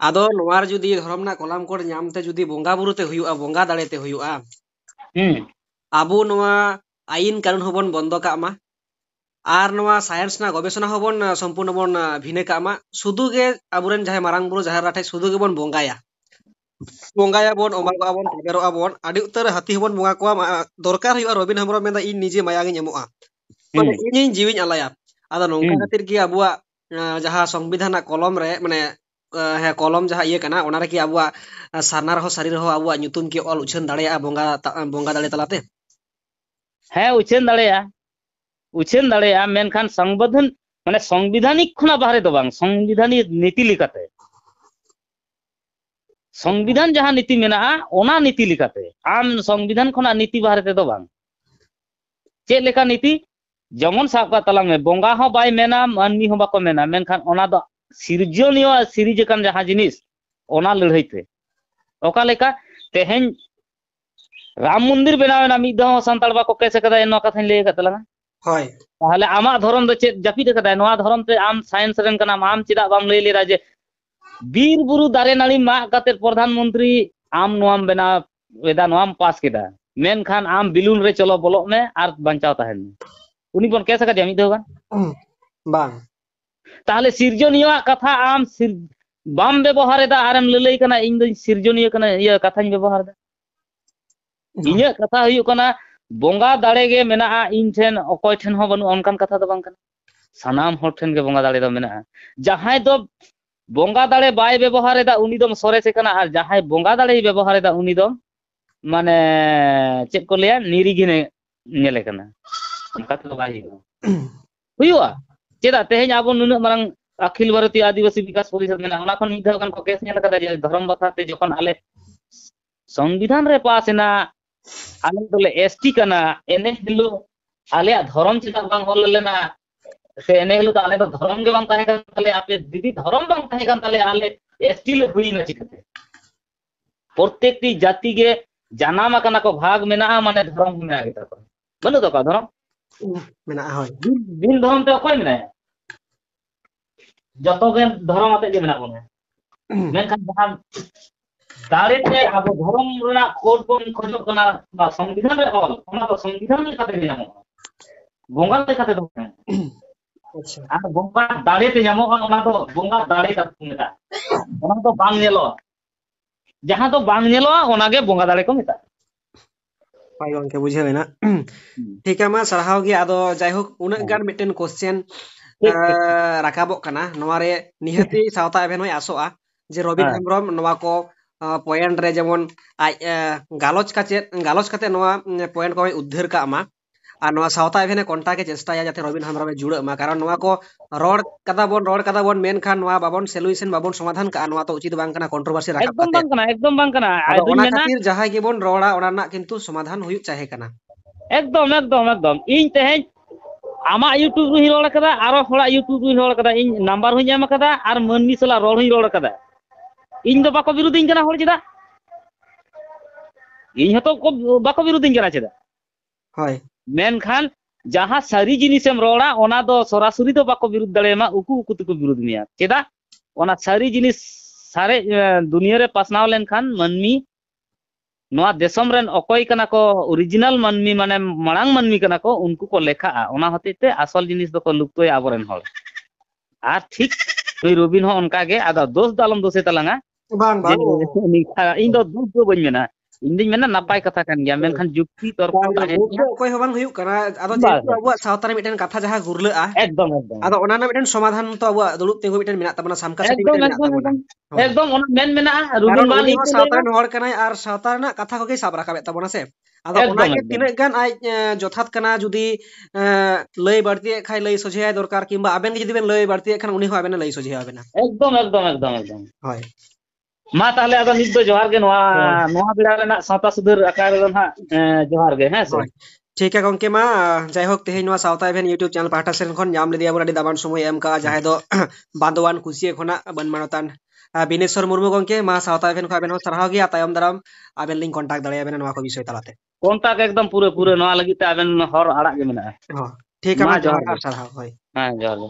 ᱟᱫᱚ ᱱᱚᱣᱟ ᱨᱮ ᱡᱩᱫᱤ ᱫᱷᱚᱨᱚᱢ ᱨᱮᱱᱟᱜ ᱠᱚᱞᱟᱢ ᱠᱳᱰ ᱧᱟᱢᱛᱮ ᱡᱩᱫᱤ ᱵᱚᱸᱜᱟ ᱵᱩᱨᱩ ᱛᱮ ᱦᱩᱭᱩᱜᱼᱟ ᱵᱚᱸᱜᱟ ᱫᱟᱲᱮ ᱛᱮ ᱦᱩᱭᱩᱜᱼᱟ ᱟᱵᱚ ᱱᱚᱣᱟ ᱟᱹᱭᱤᱱ ᱠᱟᱹᱱᱩᱱ ᱦᱚᱸᱵᱚᱱ ᱵᱚᱱᱫᱚ ᱠᱟᱜ ᱢᱟ আর নোয়া সায়েন্স না গবেষণা হবন সম্পূর্ণ বন ভিনে কামা শুধু গে আবুরেন যাহে মারাং বুরু যাহার রাঠে শুধু গে বন বঙ্গায়া ᱵᱚᱸᱜᱟᱭᱟ ᱵᱚᱱ ᱚᱢᱟᱜᱚᱜᱼᱟ ᱵᱚᱱ ᱴᱟᱜᱮᱨᱚᱜᱼᱟ ᱵᱚᱱ ᱟᱹᱰᱤ ᱩᱛᱟᱹᱨ ᱦᱟᱹᱛᱤ ᱦᱚᱸᱵᱚᱱ ᱵᱚᱸᱜᱟ ᱠᱚᱣᱟ ᱫᱚᱨᱠᱟᱨ ᱦᱩᱭᱩᱜᱼᱟ ᱨᱚᱵᱤᱱ ᱦᱮᱢᱵᱨᱚᱢ ᱢᱮᱱᱫᱟ ᱤᱧ ᱱᱤᱡᱮ ᱢᱟᱭᱟᱝ ᱤᱧ ᱮᱢᱚᱜᱼᱟ ᱢᱟᱱᱮ ᱤᱧᱤᱧ ᱡᱤᱣᱤᱧ ᱟᱞᱟᱭᱟ ᱟᱫᱚ ᱱᱚᱝᱠᱟ ᱠᱷᱟᱹᱛᱤᱨ ᱜᱮ ᱟᱵᱚᱣᱟᱜ ᱡᱟᱦᱟᱸ ᱥᱚᱝᱵᱤᱫᱷᱟᱱ ᱠᱚᱞᱚᱢ ᱨᱮ ᱢᱟᱱᱮ है कलम जहाँ ये करना ओना रखी अब सारना रहो सारी रहो अब नुतुम की ऑल उछन दाड़े आ बोंगा बोंगा दाड़े तलाते है उछन दाड़े आ उछन दाड़े आ मेन खान संविधान माने संविधानिक खुना बाहर दो बांग संविधानिक नीति लिखते ᱥᱚᱝᱵᱤᱫᱷᱟᱱ ᱡᱟᱦᱟᱸ ᱱᱤᱛᱤ ᱢᱮᱱᱟᱜᱼᱟ ᱚᱱᱟ ᱱᱤᱛᱤ ᱞᱮᱠᱟᱛᱮ ᱟᱢ ᱥᱚᱝᱵᱤᱫᱷᱟᱱ ᱠᱷᱚᱱᱟᱜ ᱱᱤᱛᱤ ᱵᱟᱦᱨᱮ ᱛᱮᱫᱚ ᱵᱟᱝ ᱪᱮᱫ ᱞᱮᱠᱟ ᱱᱤᱛᱤ ᱡᱮᱢᱚᱱ ᱥᱟᱵ ᱠᱟᱜ ᱛᱟᱞᱟᱝ ᱢᱮ ᱵᱚᱸᱜᱟ ᱦᱚᱸ ᱵᱟᱭ ᱢᱮᱱᱟ ᱢᱟᱹᱱᱢᱤ ᱦᱚᱸ ᱵᱟᱠᱚ ᱢᱮᱱᱟ ᱢᱮᱱᱠᱷᱟᱱ ᱚᱱᱟ ᱫᱚ ᱥᱤᱨᱡᱚᱱᱤᱭᱟᱹ ᱥᱤᱨᱤᱡ ᱟᱠᱟᱱ ᱡᱟᱦᱟᱸ ᱡᱤᱱᱤᱥ ᱚᱱᱟ ᱞᱟᱹᱲᱦᱟᱹᱭ ᱛᱮ ᱚᱠᱟ ᱞᱮᱠᱟ ᱛᱮᱦᱮᱧ রাম মন্দির বেনাবেনা মিদ দাও সান্তাল বাকো কেসে কাদাই নো কথাই লেগে কাতলা না হয় তাহলে আমার ধরম দে চেত জাপিদ কাদাই নোয়া ধরম তে আম সায়েন্স রেন কানা আম চিদা বাম লই লেরা যে ᱵᱤᱨ-ᱵᱩᱨᱩ ᱫᱟᱨᱮ ᱱᱟᱹᱲᱤ ᱢᱟᱜ ᱠᱟᱛᱮ ᱯᱨᱚᱫᱷᱟᱱᱢᱚᱱᱛᱨᱤ ᱟᱢ ᱱᱚᱣᱟᱢ ᱵᱮᱱᱟᱣ ᱮᱫᱟ ᱱᱚᱣᱟᱢ ᱯᱟᱥ ᱠᱮᱫᱟ ᱢᱮᱱᱠᱷᱟᱱ ᱟᱢ ᱵᱤᱞᱩᱱ ᱨᱮ ᱪᱚᱞᱚ ᱵᱚᱞᱚᱜ ᱢᱮ ᱟᱨ ᱵᱟᱧᱪᱟᱣ ᱛᱟᱦᱮᱱ ᱢᱮ ᱩᱱᱤ ᱵᱚᱱ ᱠᱮᱥ ᱟᱠᱟᱫᱮᱭᱟ ᱢᱤᱫ ᱫᱷᱟᱣ ᱜᱟᱱ ᱵᱟᱝ ᱛᱟᱦᱞᱮ ᱥᱤᱨᱡᱚᱱᱤᱭᱟᱹᱣᱟᱜ ᱠᱟᱛᱷᱟ ᱟᱢ ᱵᱟᱢ ᱵᱮᱵᱚᱦᱟᱨ ᱮᱫᱟ ᱟᱨᱮᱢ ᱞᱟᱹᱞᱟᱹᱭ ᱠᱟᱱᱟ ᱤᱧ ᱫᱚᱧ ᱥᱤᱨᱡᱚᱱᱤᱭᱟᱹ ᱠᱟᱱᱟ ᱤᱭᱟᱹ ᱠᱟᱛᱷᱟᱧ ᱵᱮᱵᱚᱦᱟᱨ ᱮᱫᱟ ᱤᱧᱟᱹᱜ ᱠᱟᱛᱷᱟ ᱦᱩᱭᱩᱜ ᱠᱟᱱᱟ ᱵᱚᱸᱜᱟ ᱫᱟᱲᱮ ᱜᱮ ᱢᱮᱱᱟᱜᱼᱟ ᱤᱧ ᱴᱷᱮᱱ ᱚᱠᱚᱭ ᱴᱷᱮᱱ ᱦᱚᱸ ᱵᱟᱹᱱᱩᱜᱼᱟ ᱚᱱᱠᱟᱱ ᱠᱟᱛᱷᱟ ᱫᱚ ᱵᱟᱝ ᱠᱟᱱᱟ ᱥᱟᱱᱟᱢ ᱦᱚᱲ ᱴᱷᱮᱱ ᱜᱮ ᱵᱚᱸᱜᱟ ᱫᱟᱲᱮ ᱫᱚ ᱢᱮᱱᱟᱜᱼᱟ ᱡᱟᱦᱟᱸᱭ ᱫᱚ ᱵᱚᱸᱜᱟ ᱫᱟᱲᱮ ᱵᱟᱭ ᱵᱮᱵᱚᱦᱟᱨ ᱮᱫᱟ ᱩᱱᱤ ᱫᱚᱢ ᱥᱚᱨᱮᱥ ᱠᱟᱱᱟ ᱟᱨ ᱡᱟᱦᱟᱸᱭ ᱵᱚᱸᱜᱟ ᱫᱟᱲᱮᱭ ᱵᱮᱵᱚᱦᱟᱨ ᱮᱫᱟ ᱩᱱᱤ ᱫᱚ ᱢᱟᱱᱮ ᱪᱮᱫ ᱠᱚ ᱞᱟᱹᱭᱟ ᱱᱤᱨᱤᱜᱤᱱᱮ ᱧᱮᱞᱮ ᱠᱟᱱᱟ ᱚᱱᱠᱟ ᱛᱮᱫᱚ ᱵᱟᱭ ᱦᱩᱭᱩᱜᱼᱟ ᱦᱩᱭᱩᱜᱼᱟ ᱪᱮᱫᱟᱜ ᱛᱮᱦᱮᱧ ᱟᱵᱚ ᱱᱩᱱᱟᱹᱜ ᱢᱟᱨᱟᱝ अखिल भारतीय आदिवासी विकास परिषद में ना खन मिद गन को केस नेल कदा जे धर्म बखाते जखन आले संविधान रे पास ना आले दोले एसटी कना एने दिलो आले धर्म चेता बांग होल लेना ᱥᱮ ᱮᱱᱮᱦᱤᱞᱳᱜ ᱫᱚ ᱟᱞᱮ ᱫᱚ ᱫᱷᱚᱨᱚᱢ ᱜᱮ ᱵᱟᱝ ᱛᱟᱦᱮᱸ ᱠᱟᱱ ᱛᱟᱞᱮᱭᱟ ᱟᱯᱮ ᱡᱩᱫᱤ ᱫᱷᱚᱨᱚᱢ ᱵᱟᱝ ᱛᱟᱦᱮᱸ ᱠᱟᱱ ᱛᱟᱞᱮᱭᱟ ᱟᱞᱮ ᱮᱥᱴᱤ ᱞᱮ ᱦᱩᱭᱱᱟ ᱪᱤᱠᱟᱹᱛᱮ ᱯᱨᱚᱛᱮᱠᱴᱤ ᱡᱟᱹᱛᱤ ᱜᱮ ᱡᱟᱱᱟᱢ ᱟᱠᱟᱱᱟ ᱠᱚ ᱵᱷᱟᱜᱽ ᱢᱮᱱᱟᱜᱼᱟ ᱢᱟᱱᱮ ᱫᱷᱚᱨᱚᱢ ᱢᱮᱱᱟᱜ ᱜᱮᱛᱟ ᱠᱚᱣᱟ ᱵᱟᱹᱱᱩᱜ ᱛᱟᱠᱚᱣᱟ ᱫᱷᱚᱨᱚᱢ ᱢᱮᱱᱟᱜᱼᱟ ᱦᱳᱭ ᱫᱤᱱ ᱫᱷᱚᱨᱚᱢ ᱛᱮ ᱚᱠᱚᱭ ᱢᱮᱱᱟᱭᱟ ᱡᱚᱛᱚ ᱜᱮ ᱫᱷᱚᱨᱚᱢ ᱟᱛᱮ ᱜᱮ ᱢᱮᱱᱟᱜ ᱵᱚᱱᱟ ᱢᱮᱱᱠᱷᱟᱱ ᱡᱟᱦᱟᱸ ᱫᱟᱲᱮᱛᱮ ᱟᱵᱚ ᱫᱷᱚᱨᱚᱢ ᱨᱮᱱᱟᱜ ᱠᱳᱰ ᱵᱚᱱ ᱠᱷᱚᱡᱚᱜ ᱠᱟᱱᱟ ᱵᱟ ᱥᱚᱝᱵᱤᱫᱷᱟᱱ ᱨᱮ ᱚᱞ ᱚᱱᱟ ᱫᱚ ᱥᱚᱝᱵᱤᱫᱷᱟᱱ ᱞᱮᱠᱟᱛᱮ ᱧᱟᱢᱚᱜᱼᱟ ᱵᱚᱸᱜᱟ ᱞᱮᱠᱟᱛᱮ ᱫᱚ Ah, bunga dalit nyamuk orang tuh bunga dalit kita. Orang tuh bang nyelo. Jahan tuh bang nyelo, onage bunga dalit ko kita. ᱯᱟᱭ ᱜᱚᱝᱠᱮ ᱵᱩᱡᱷᱟᱹᱣ ᱮᱱᱟ ᱴᱷᱤᱠᱟ ᱢᱟ ᱥᱟᱨᱦᱟᱣ ᱜᱮ ᱟᱫᱚ ᱡᱟᱭᱦᱳᱠ ᱩᱱᱟᱹᱜ ᱜᱟᱱ ᱢᱤᱫᱴᱮᱱ ᱠᱚᱥᱪᱮᱱ ᱨᱟᱠᱟᱵᱚᱜ ᱠᱟᱱᱟ ᱱᱚᱣᱟ ᱨᱮ ᱱᱤᱦᱟᱹᱛᱤ ᱥᱟᱶᱛᱟ ᱮᱵᱷᱮᱱ ᱦᱚᱸᱭ ᱟᱥᱚᱜᱼᱟ ᱡᱮ ᱨᱚᱵᱤᱱ ᱦᱮᱢᱵᱨᱚᱢ ᱱᱚᱣᱟ ᱠᱚ ᱯᱚᱭᱮᱱᱴ ᱨᱮ ᱡᱮᱢᱚᱱ ᱟᱡ ᱜᱟᱞᱚᱪ ᱠᱟᱛᱮᱫ ᱜᱟᱞᱚᱪ ᱠᱟᱛᱮᱫ ᱱᱚᱣᱟ ᱯᱚᱭᱮᱱᱴ ᱠᱚᱭ ᱩᱫᱽᱫᱷᱟᱹᱨ ᱠᱟᱜ ᱢᱟ ᱟᱨ ᱱᱚᱣᱟ ᱥᱟᱶᱛᱟ ᱮᱵᱷᱮᱱᱮ ᱠᱚᱱᱴᱟᱠᱴ ᱮ ᱪᱮᱥᱴᱟᱭᱟ ᱡᱟᱛᱮ ᱨᱚᱵᱤᱱ ᱦᱮᱢᱵᱨᱚᱢ ᱮ ᱡᱩᱲᱟᱹᱜ ᱢᱟ ᱠᱟᱨᱚᱱ ᱱᱚᱣᱟ ᱠᱚ ᱨᱚᱲ ᱠᱟᱫᱟ ᱵᱚᱱ ᱨᱚᱲ ᱠᱟᱫᱟ ᱵᱚᱱ ᱢᱮᱱᱠᱷᱟᱱ ᱱᱚᱣᱟ ᱵᱟᱵᱚᱱ ᱥᱚᱞᱤউᱥᱚᱱ ᱵᱟᱵᱚᱱ ᱥᱚᱢᱟᱫᱷᱟᱱ ᱠᱟᱜᱼᱟ ᱱᱚᱣᱟ ᱫᱚ ᱩᱪᱤᱛ ᱵᱟᱝ ᱠᱟᱱᱟ ᱠᱚᱱᱴᱨᱳᱵᱷᱟᱨᱥᱤ ᱨᱟᱠᱟᱵ ᱮᱠᱫᱚᱢ ᱵᱟᱝ ᱠᱟᱱᱟ ᱮᱠᱫᱚᱢ ᱵᱟᱝ ᱠᱟᱱᱟ ᱚᱱᱟ ᱠᱷᱟᱹᱛᱤᱨ ᱡᱟᱦᱟᱸᱭ ᱜᱮᱵᱚᱱ ᱨᱚᱲᱟ ᱚᱱᱟ ᱨᱮᱱᱟᱜ ᱠᱤᱱᱛᱩ ᱥᱚᱢᱟᱫᱷᱟᱱ ᱦᱩᱭᱩᱜ ᱪᱟᱦᱮ ᱠᱟᱱᱟ ᱮᱠᱫᱚᱢ ᱮᱠᱫᱚᱢ ᱮᱠᱫᱚম ᱤᱧ ᱛᱮᱦᱮᱧ ᱟᱢᱟᱜ ᱤᱭᱩᱴᱩᱵᱽ ᱨᱮᱧ ᱨᱚᱲ ᱠᱟᱫᱟ ᱟᱨᱚ ᱦᱚᱲᱟᱜ ᱤᱭᱩᱴᱩᱵᱽ ᱨᱮᱧ ᱨᱚᱲ ᱠᱟᱫᱟ ᱤᱧ ᱱᱟᱢᱵᱟᱨ ᱦᱚᱸᱧ ᱧᱟᱢ ᱠᱟᱫᱟ ᱟᱨ ᱢᱟᱹᱱᱢᱤ ᱥᱟᱞᱟᱜ ᱨᱚᱲ ᱦᱚᱸᱧ ᱨᱚᱲ ᱠᱟᱫᱟ ᱤᱧ ᱫᱚ ᱵᱟᱠᱚ ᱵᱤᱨᱩᱫᱤᱧ ᱠᱟᱱᱟ ᱦᱚᱲ ᱪᱮᱫᱟᱜ ᱤᱧ ᱦᱚᱸᱛᱚ ᱵᱟᱠᱚ ᱵᱤᱨᱩᱫᱤᱧ ᱠᱟᱱᱟ ᱪᱮᱫᱟᱜ ᱦᱳᱭ ᱢᱮᱱᱠᱷᱟᱱ ᱡᱟᱦᱟᱸ ᱥᱟᱹᱨᱤ ᱡᱤᱱᱤᱥᱮᱢ ᱨᱚᱲᱟ ᱚᱱᱟ ᱫᱚ ᱥᱚᱨᱟᱥᱚᱨᱤ ᱫᱚ ᱵᱟᱠᱚ ᱵᱤᱨᱩᱫ ᱫᱟᱲᱮᱭᱟᱢᱟ ᱩᱠᱩ ᱩᱠᱩ ᱛᱮᱠᱚ ᱵᱤᱨᱩᱫ ᱢᱮᱭᱟ ᱪᱮᱫᱟᱜ ᱚᱱᱟ ᱥᱟᱹᱨᱤ ᱡᱤᱱᱤᱥ ᱥᱟᱨᱮᱡ ᱫᱩᱱᱤᱭᱟᱹ ᱨᱮ ᱯᱟᱥᱱᱟᱣ ᱞᱮᱱᱠᱷᱟᱱ ᱢᱟᱹᱱᱢᱤ ᱱᱚᱣᱟ ᱫᱤᱥᱚᱢ ᱨᱮᱱ ᱚᱠᱚᱭ ᱠᱟᱱᱟ ᱠᱚ ᱚᱨᱤᱡᱤᱱᱟᱞ ᱢᱟᱹᱱᱢᱤ ᱢᱟᱱᱮ ᱢᱟᱲᱟᱝ ᱢᱟᱹᱱᱢᱤ ᱠᱟᱱᱟ ᱠᱚ ᱩᱱᱠᱩ ᱠᱚ ᱞᱮᱠᱷᱟᱜᱼᱟ ᱚᱱᱟ ᱦᱚᱛᱮᱡ ᱛᱮ ᱟᱥᱚᱞ ᱡᱤᱱᱤᱥ ᱫᱚᱠᱚ ᱞᱩᱯᱛᱚᱭᱟ ᱟᱵᱚᱨᱮᱱ ᱦᱚᱲ ᱟᱨ ᱴᱷᱤᱠ ᱱᱩᱭ ᱨᱚᱵᱤᱱ ᱦᱚᱸ ᱚᱱᱠᱟᱜᱮ ᱟᱫᱚ ᱫᱳᱥ ᱫᱟᱞᱚᱢ ᱫᱚᱥᱮ ᱛᱟᱞᱟᱝᱟ ᱵᱟᱝ ᱵᱟᱝ ᱤᱧ ᱫᱚ ᱫᱩᱠ ᱫᱚ ᱵᱟᱹᱧ ᱢᱮᱱᱟ ᱤᱧᱫᱩᱧ ᱢᱮᱱᱟ ᱱᱟᱯᱟᱭ ᱠᱟᱛᱷᱟ ᱠᱟᱱ ᱜᱮᱭᱟ ᱢᱮᱱᱠᱷᱟᱱ ᱡᱩᱠᱛᱤ ᱛᱚᱨᱠᱚ ᱚᱠᱚᱭ ᱦᱚᱸ ᱵᱟᱝ ᱦᱩᱭᱩᱜ ᱠᱟᱱᱟ ᱟᱫᱚ ᱡᱮᱦᱮᱛᱩ ᱟᱵᱚᱣᱟᱜ ᱥᱟᱶᱛᱟ ᱨᱮ ᱢᱤᱫᱴᱮᱱ ᱠᱟᱛᱷᱟ ᱡᱟᱦᱟᱸ ᱜᱩᱨᱞᱟᱹᱜᱼᱟ ᱮᱠᱫᱚᱢ ᱮᱠᱫᱚᱢ ᱟᱫᱚ ᱚᱱᱟ ᱨᱮᱱᱟᱜ ᱢᱤᱫᱴᱮᱱ ᱥᱚᱢᱟᱫᱷᱟᱱ ᱛᱚ ᱟᱵᱚᱣᱟᱜ ᱫᱩᱲᱩᱵ ᱛᱤᱸᱜᱩ ᱢᱤᱫᱴᱮᱱ ᱢᱮᱱᱟᱜ ᱛᱟᱵᱚᱱᱟ ᱥᱟᱢᱠᱟ ᱥᱟᱹᱴᱤ ᱢᱤᱫᱴᱮᱱ ᱢᱮᱱᱟᱜ ᱛᱟᱵᱚᱱᱟ ᱮᱠᱫᱚᱢ ᱚᱱᱟ ᱢᱮᱱ ᱢᱮᱱᱟᱜᱼᱟ ᱨᱩᱵᱤᱱ ᱵᱟᱱ ᱥᱟᱶᱛᱟ ᱨᱮᱱ ᱦᱚᱲ ᱠᱟᱱᱟᱭ ᱟᱨ ᱥᱟᱶᱛᱟ ᱨᱮᱱᱟᱜ ᱠᱟᱛᱷᱟ ᱠᱚᱜᱮ ᱥᱟᱵ ᱨᱟᱠᱟᱵᱮᱫ ᱛᱟᱵᱚᱱᱟ ᱥᱮ ᱟᱫᱚ ᱚᱱᱟᱜᱮ ᱛᱤᱱᱟᱹᱜ ᱜᱟᱱ ᱟᱡ ᱡᱚᱛᱷᱟᱛ ᱠᱟᱱᱟ ᱡᱩᱫᱤ ᱞᱟᱹᱭ ᱵᱟᱹᱲᱛᱤᱭᱮᱫ ᱠᱷᱟᱱ ᱞᱟᱹᱭ ᱥᱚᱡᱷᱮᱭᱟᱭ ᱫᱚᱨᱠᱟর ᱠᱤᱝᱵᱟ ᱟᱵᱮᱱ ᱜᱮ ᱡᱩᱫᱤ ᱵᱮᱱ ᱞᱟᱹᱭ ᱵᱟᱹᱲᱛᱤᱭᱮᱫ ᱠᱷᱟᱱ ᱩᱱᱤ ᱦᱚᱸ ᱟᱵᱮᱱ ᱞᱟᱹᱭ ᱥᱚᱡᱷᱮᱭᱟᱵᱮᱱᱟ ᱮᱠᱫᱚᱢ ᱮᱠᱫᱚᱢ ᱮᱠᱫᱚᱢ ᱮᱠᱫᱚᱢ ᱦᱳᱭ ᱢᱟ ᱛᱟᱦᱞᱮ ᱟᱫᱚ ᱱᱤᱛ ᱫᱚ ᱡᱚᱦᱟᱨ ᱜᱮ ᱱᱚᱣᱟ ᱱᱚᱣᱟ ᱵᱮᱲᱟ ᱨᱮᱱᱟᱜ ᱥᱟᱶᱛᱟ ᱥᱩᱫᱷᱟᱹᱨ ᱟᱠᱷᱲᱟ ᱨᱮᱫᱚ ᱱᱟᱜ ᱡᱚᱦᱟᱨ ᱜᱮ ᱦᱮᱸ ᱥᱮ ᱴᱷᱤᱠ ᱜᱮ ᱜᱚᱝᱠᱮ ᱢᱟ ᱡᱟᱭᱦᱳᱠ ᱛᱮᱦᱮᱧ ᱱᱚᱣᱟ ᱥᱟᱶᱛᱟ ᱤᱵᱷᱮᱱ ᱤᱭᱩᱴᱤᱭᱩᱵ ᱪᱮᱱᱮᱞ ᱯᱟᱦᱴᱟ ᱥᱮᱱ ᱠᱷᱚᱱ ᱧᱟᱢ ᱞᱮᱫᱮᱭᱟᱵᱚᱱ ᱟᱹᱰᱤ ᱫᱟᱵᱟᱱ ᱥᱚᱢᱚᱭ ᱮᱢ ᱠᱟᱜᱼᱟ ᱡᱟᱦᱟᱸᱭ ᱫᱚ ᱵᱟᱸᱫᱣᱟᱱ ᱠᱩᱥᱤᱭᱟᱹ ᱠᱷᱚᱱᱟᱜ ᱵᱟᱱᱢᱟᱱᱚᱛᱟᱱ ᱵᱤᱱᱮᱥᱥᱚᱨ ᱢᱩᱨᱢᱩ ᱜᱚᱝᱠᱮ ᱢᱟ ᱥᱟᱶᱛᱟ ᱤᱵᱷᱮᱱ ᱠᱷᱚᱱ ᱟᱵᱮᱱ ᱦᱚᱸ ᱥᱟᱨᱦᱟᱣ ᱜᱮ ᱛᱟᱭᱚᱢ ᱫᱟᱨᱟᱢ ᱟᱵᱮᱱ ᱞᱤᱧ ᱠᱚᱱᱴᱟᱠᱴ ᱫᱟᱲᱮᱭᱟᱵᱮᱱᱟ ᱱᱚᱣᱟ ᱠᱚ ᱵᱤᱥᱚᱭ ᱛᱟᱞᱟᱛᱮ ᱠᱚᱱᱴᱟᱠᱴ ᱮᱠᱫᱚᱢ ᱯᱩᱨᱟᱹ ᱯᱩᱨᱟᱹ ᱱᱚᱣᱟ ᱞᱟᱹᱜᱤᱫ ᱛᱮ ᱟᱵᱮᱱ ᱦᱚᱨ ᱟᱲᱟᱜ ᱜᱮ ᱢᱮᱱᱟᱜᱼᱟ ᱴᱷᱤᱠ ᱢᱟ ᱡᱚᱦᱟᱨ ᱥᱟᱨᱦᱟᱣ ᱦᱳᱭ ᱦᱮᱸ ᱡᱚᱦᱟᱨ ᱜᱮ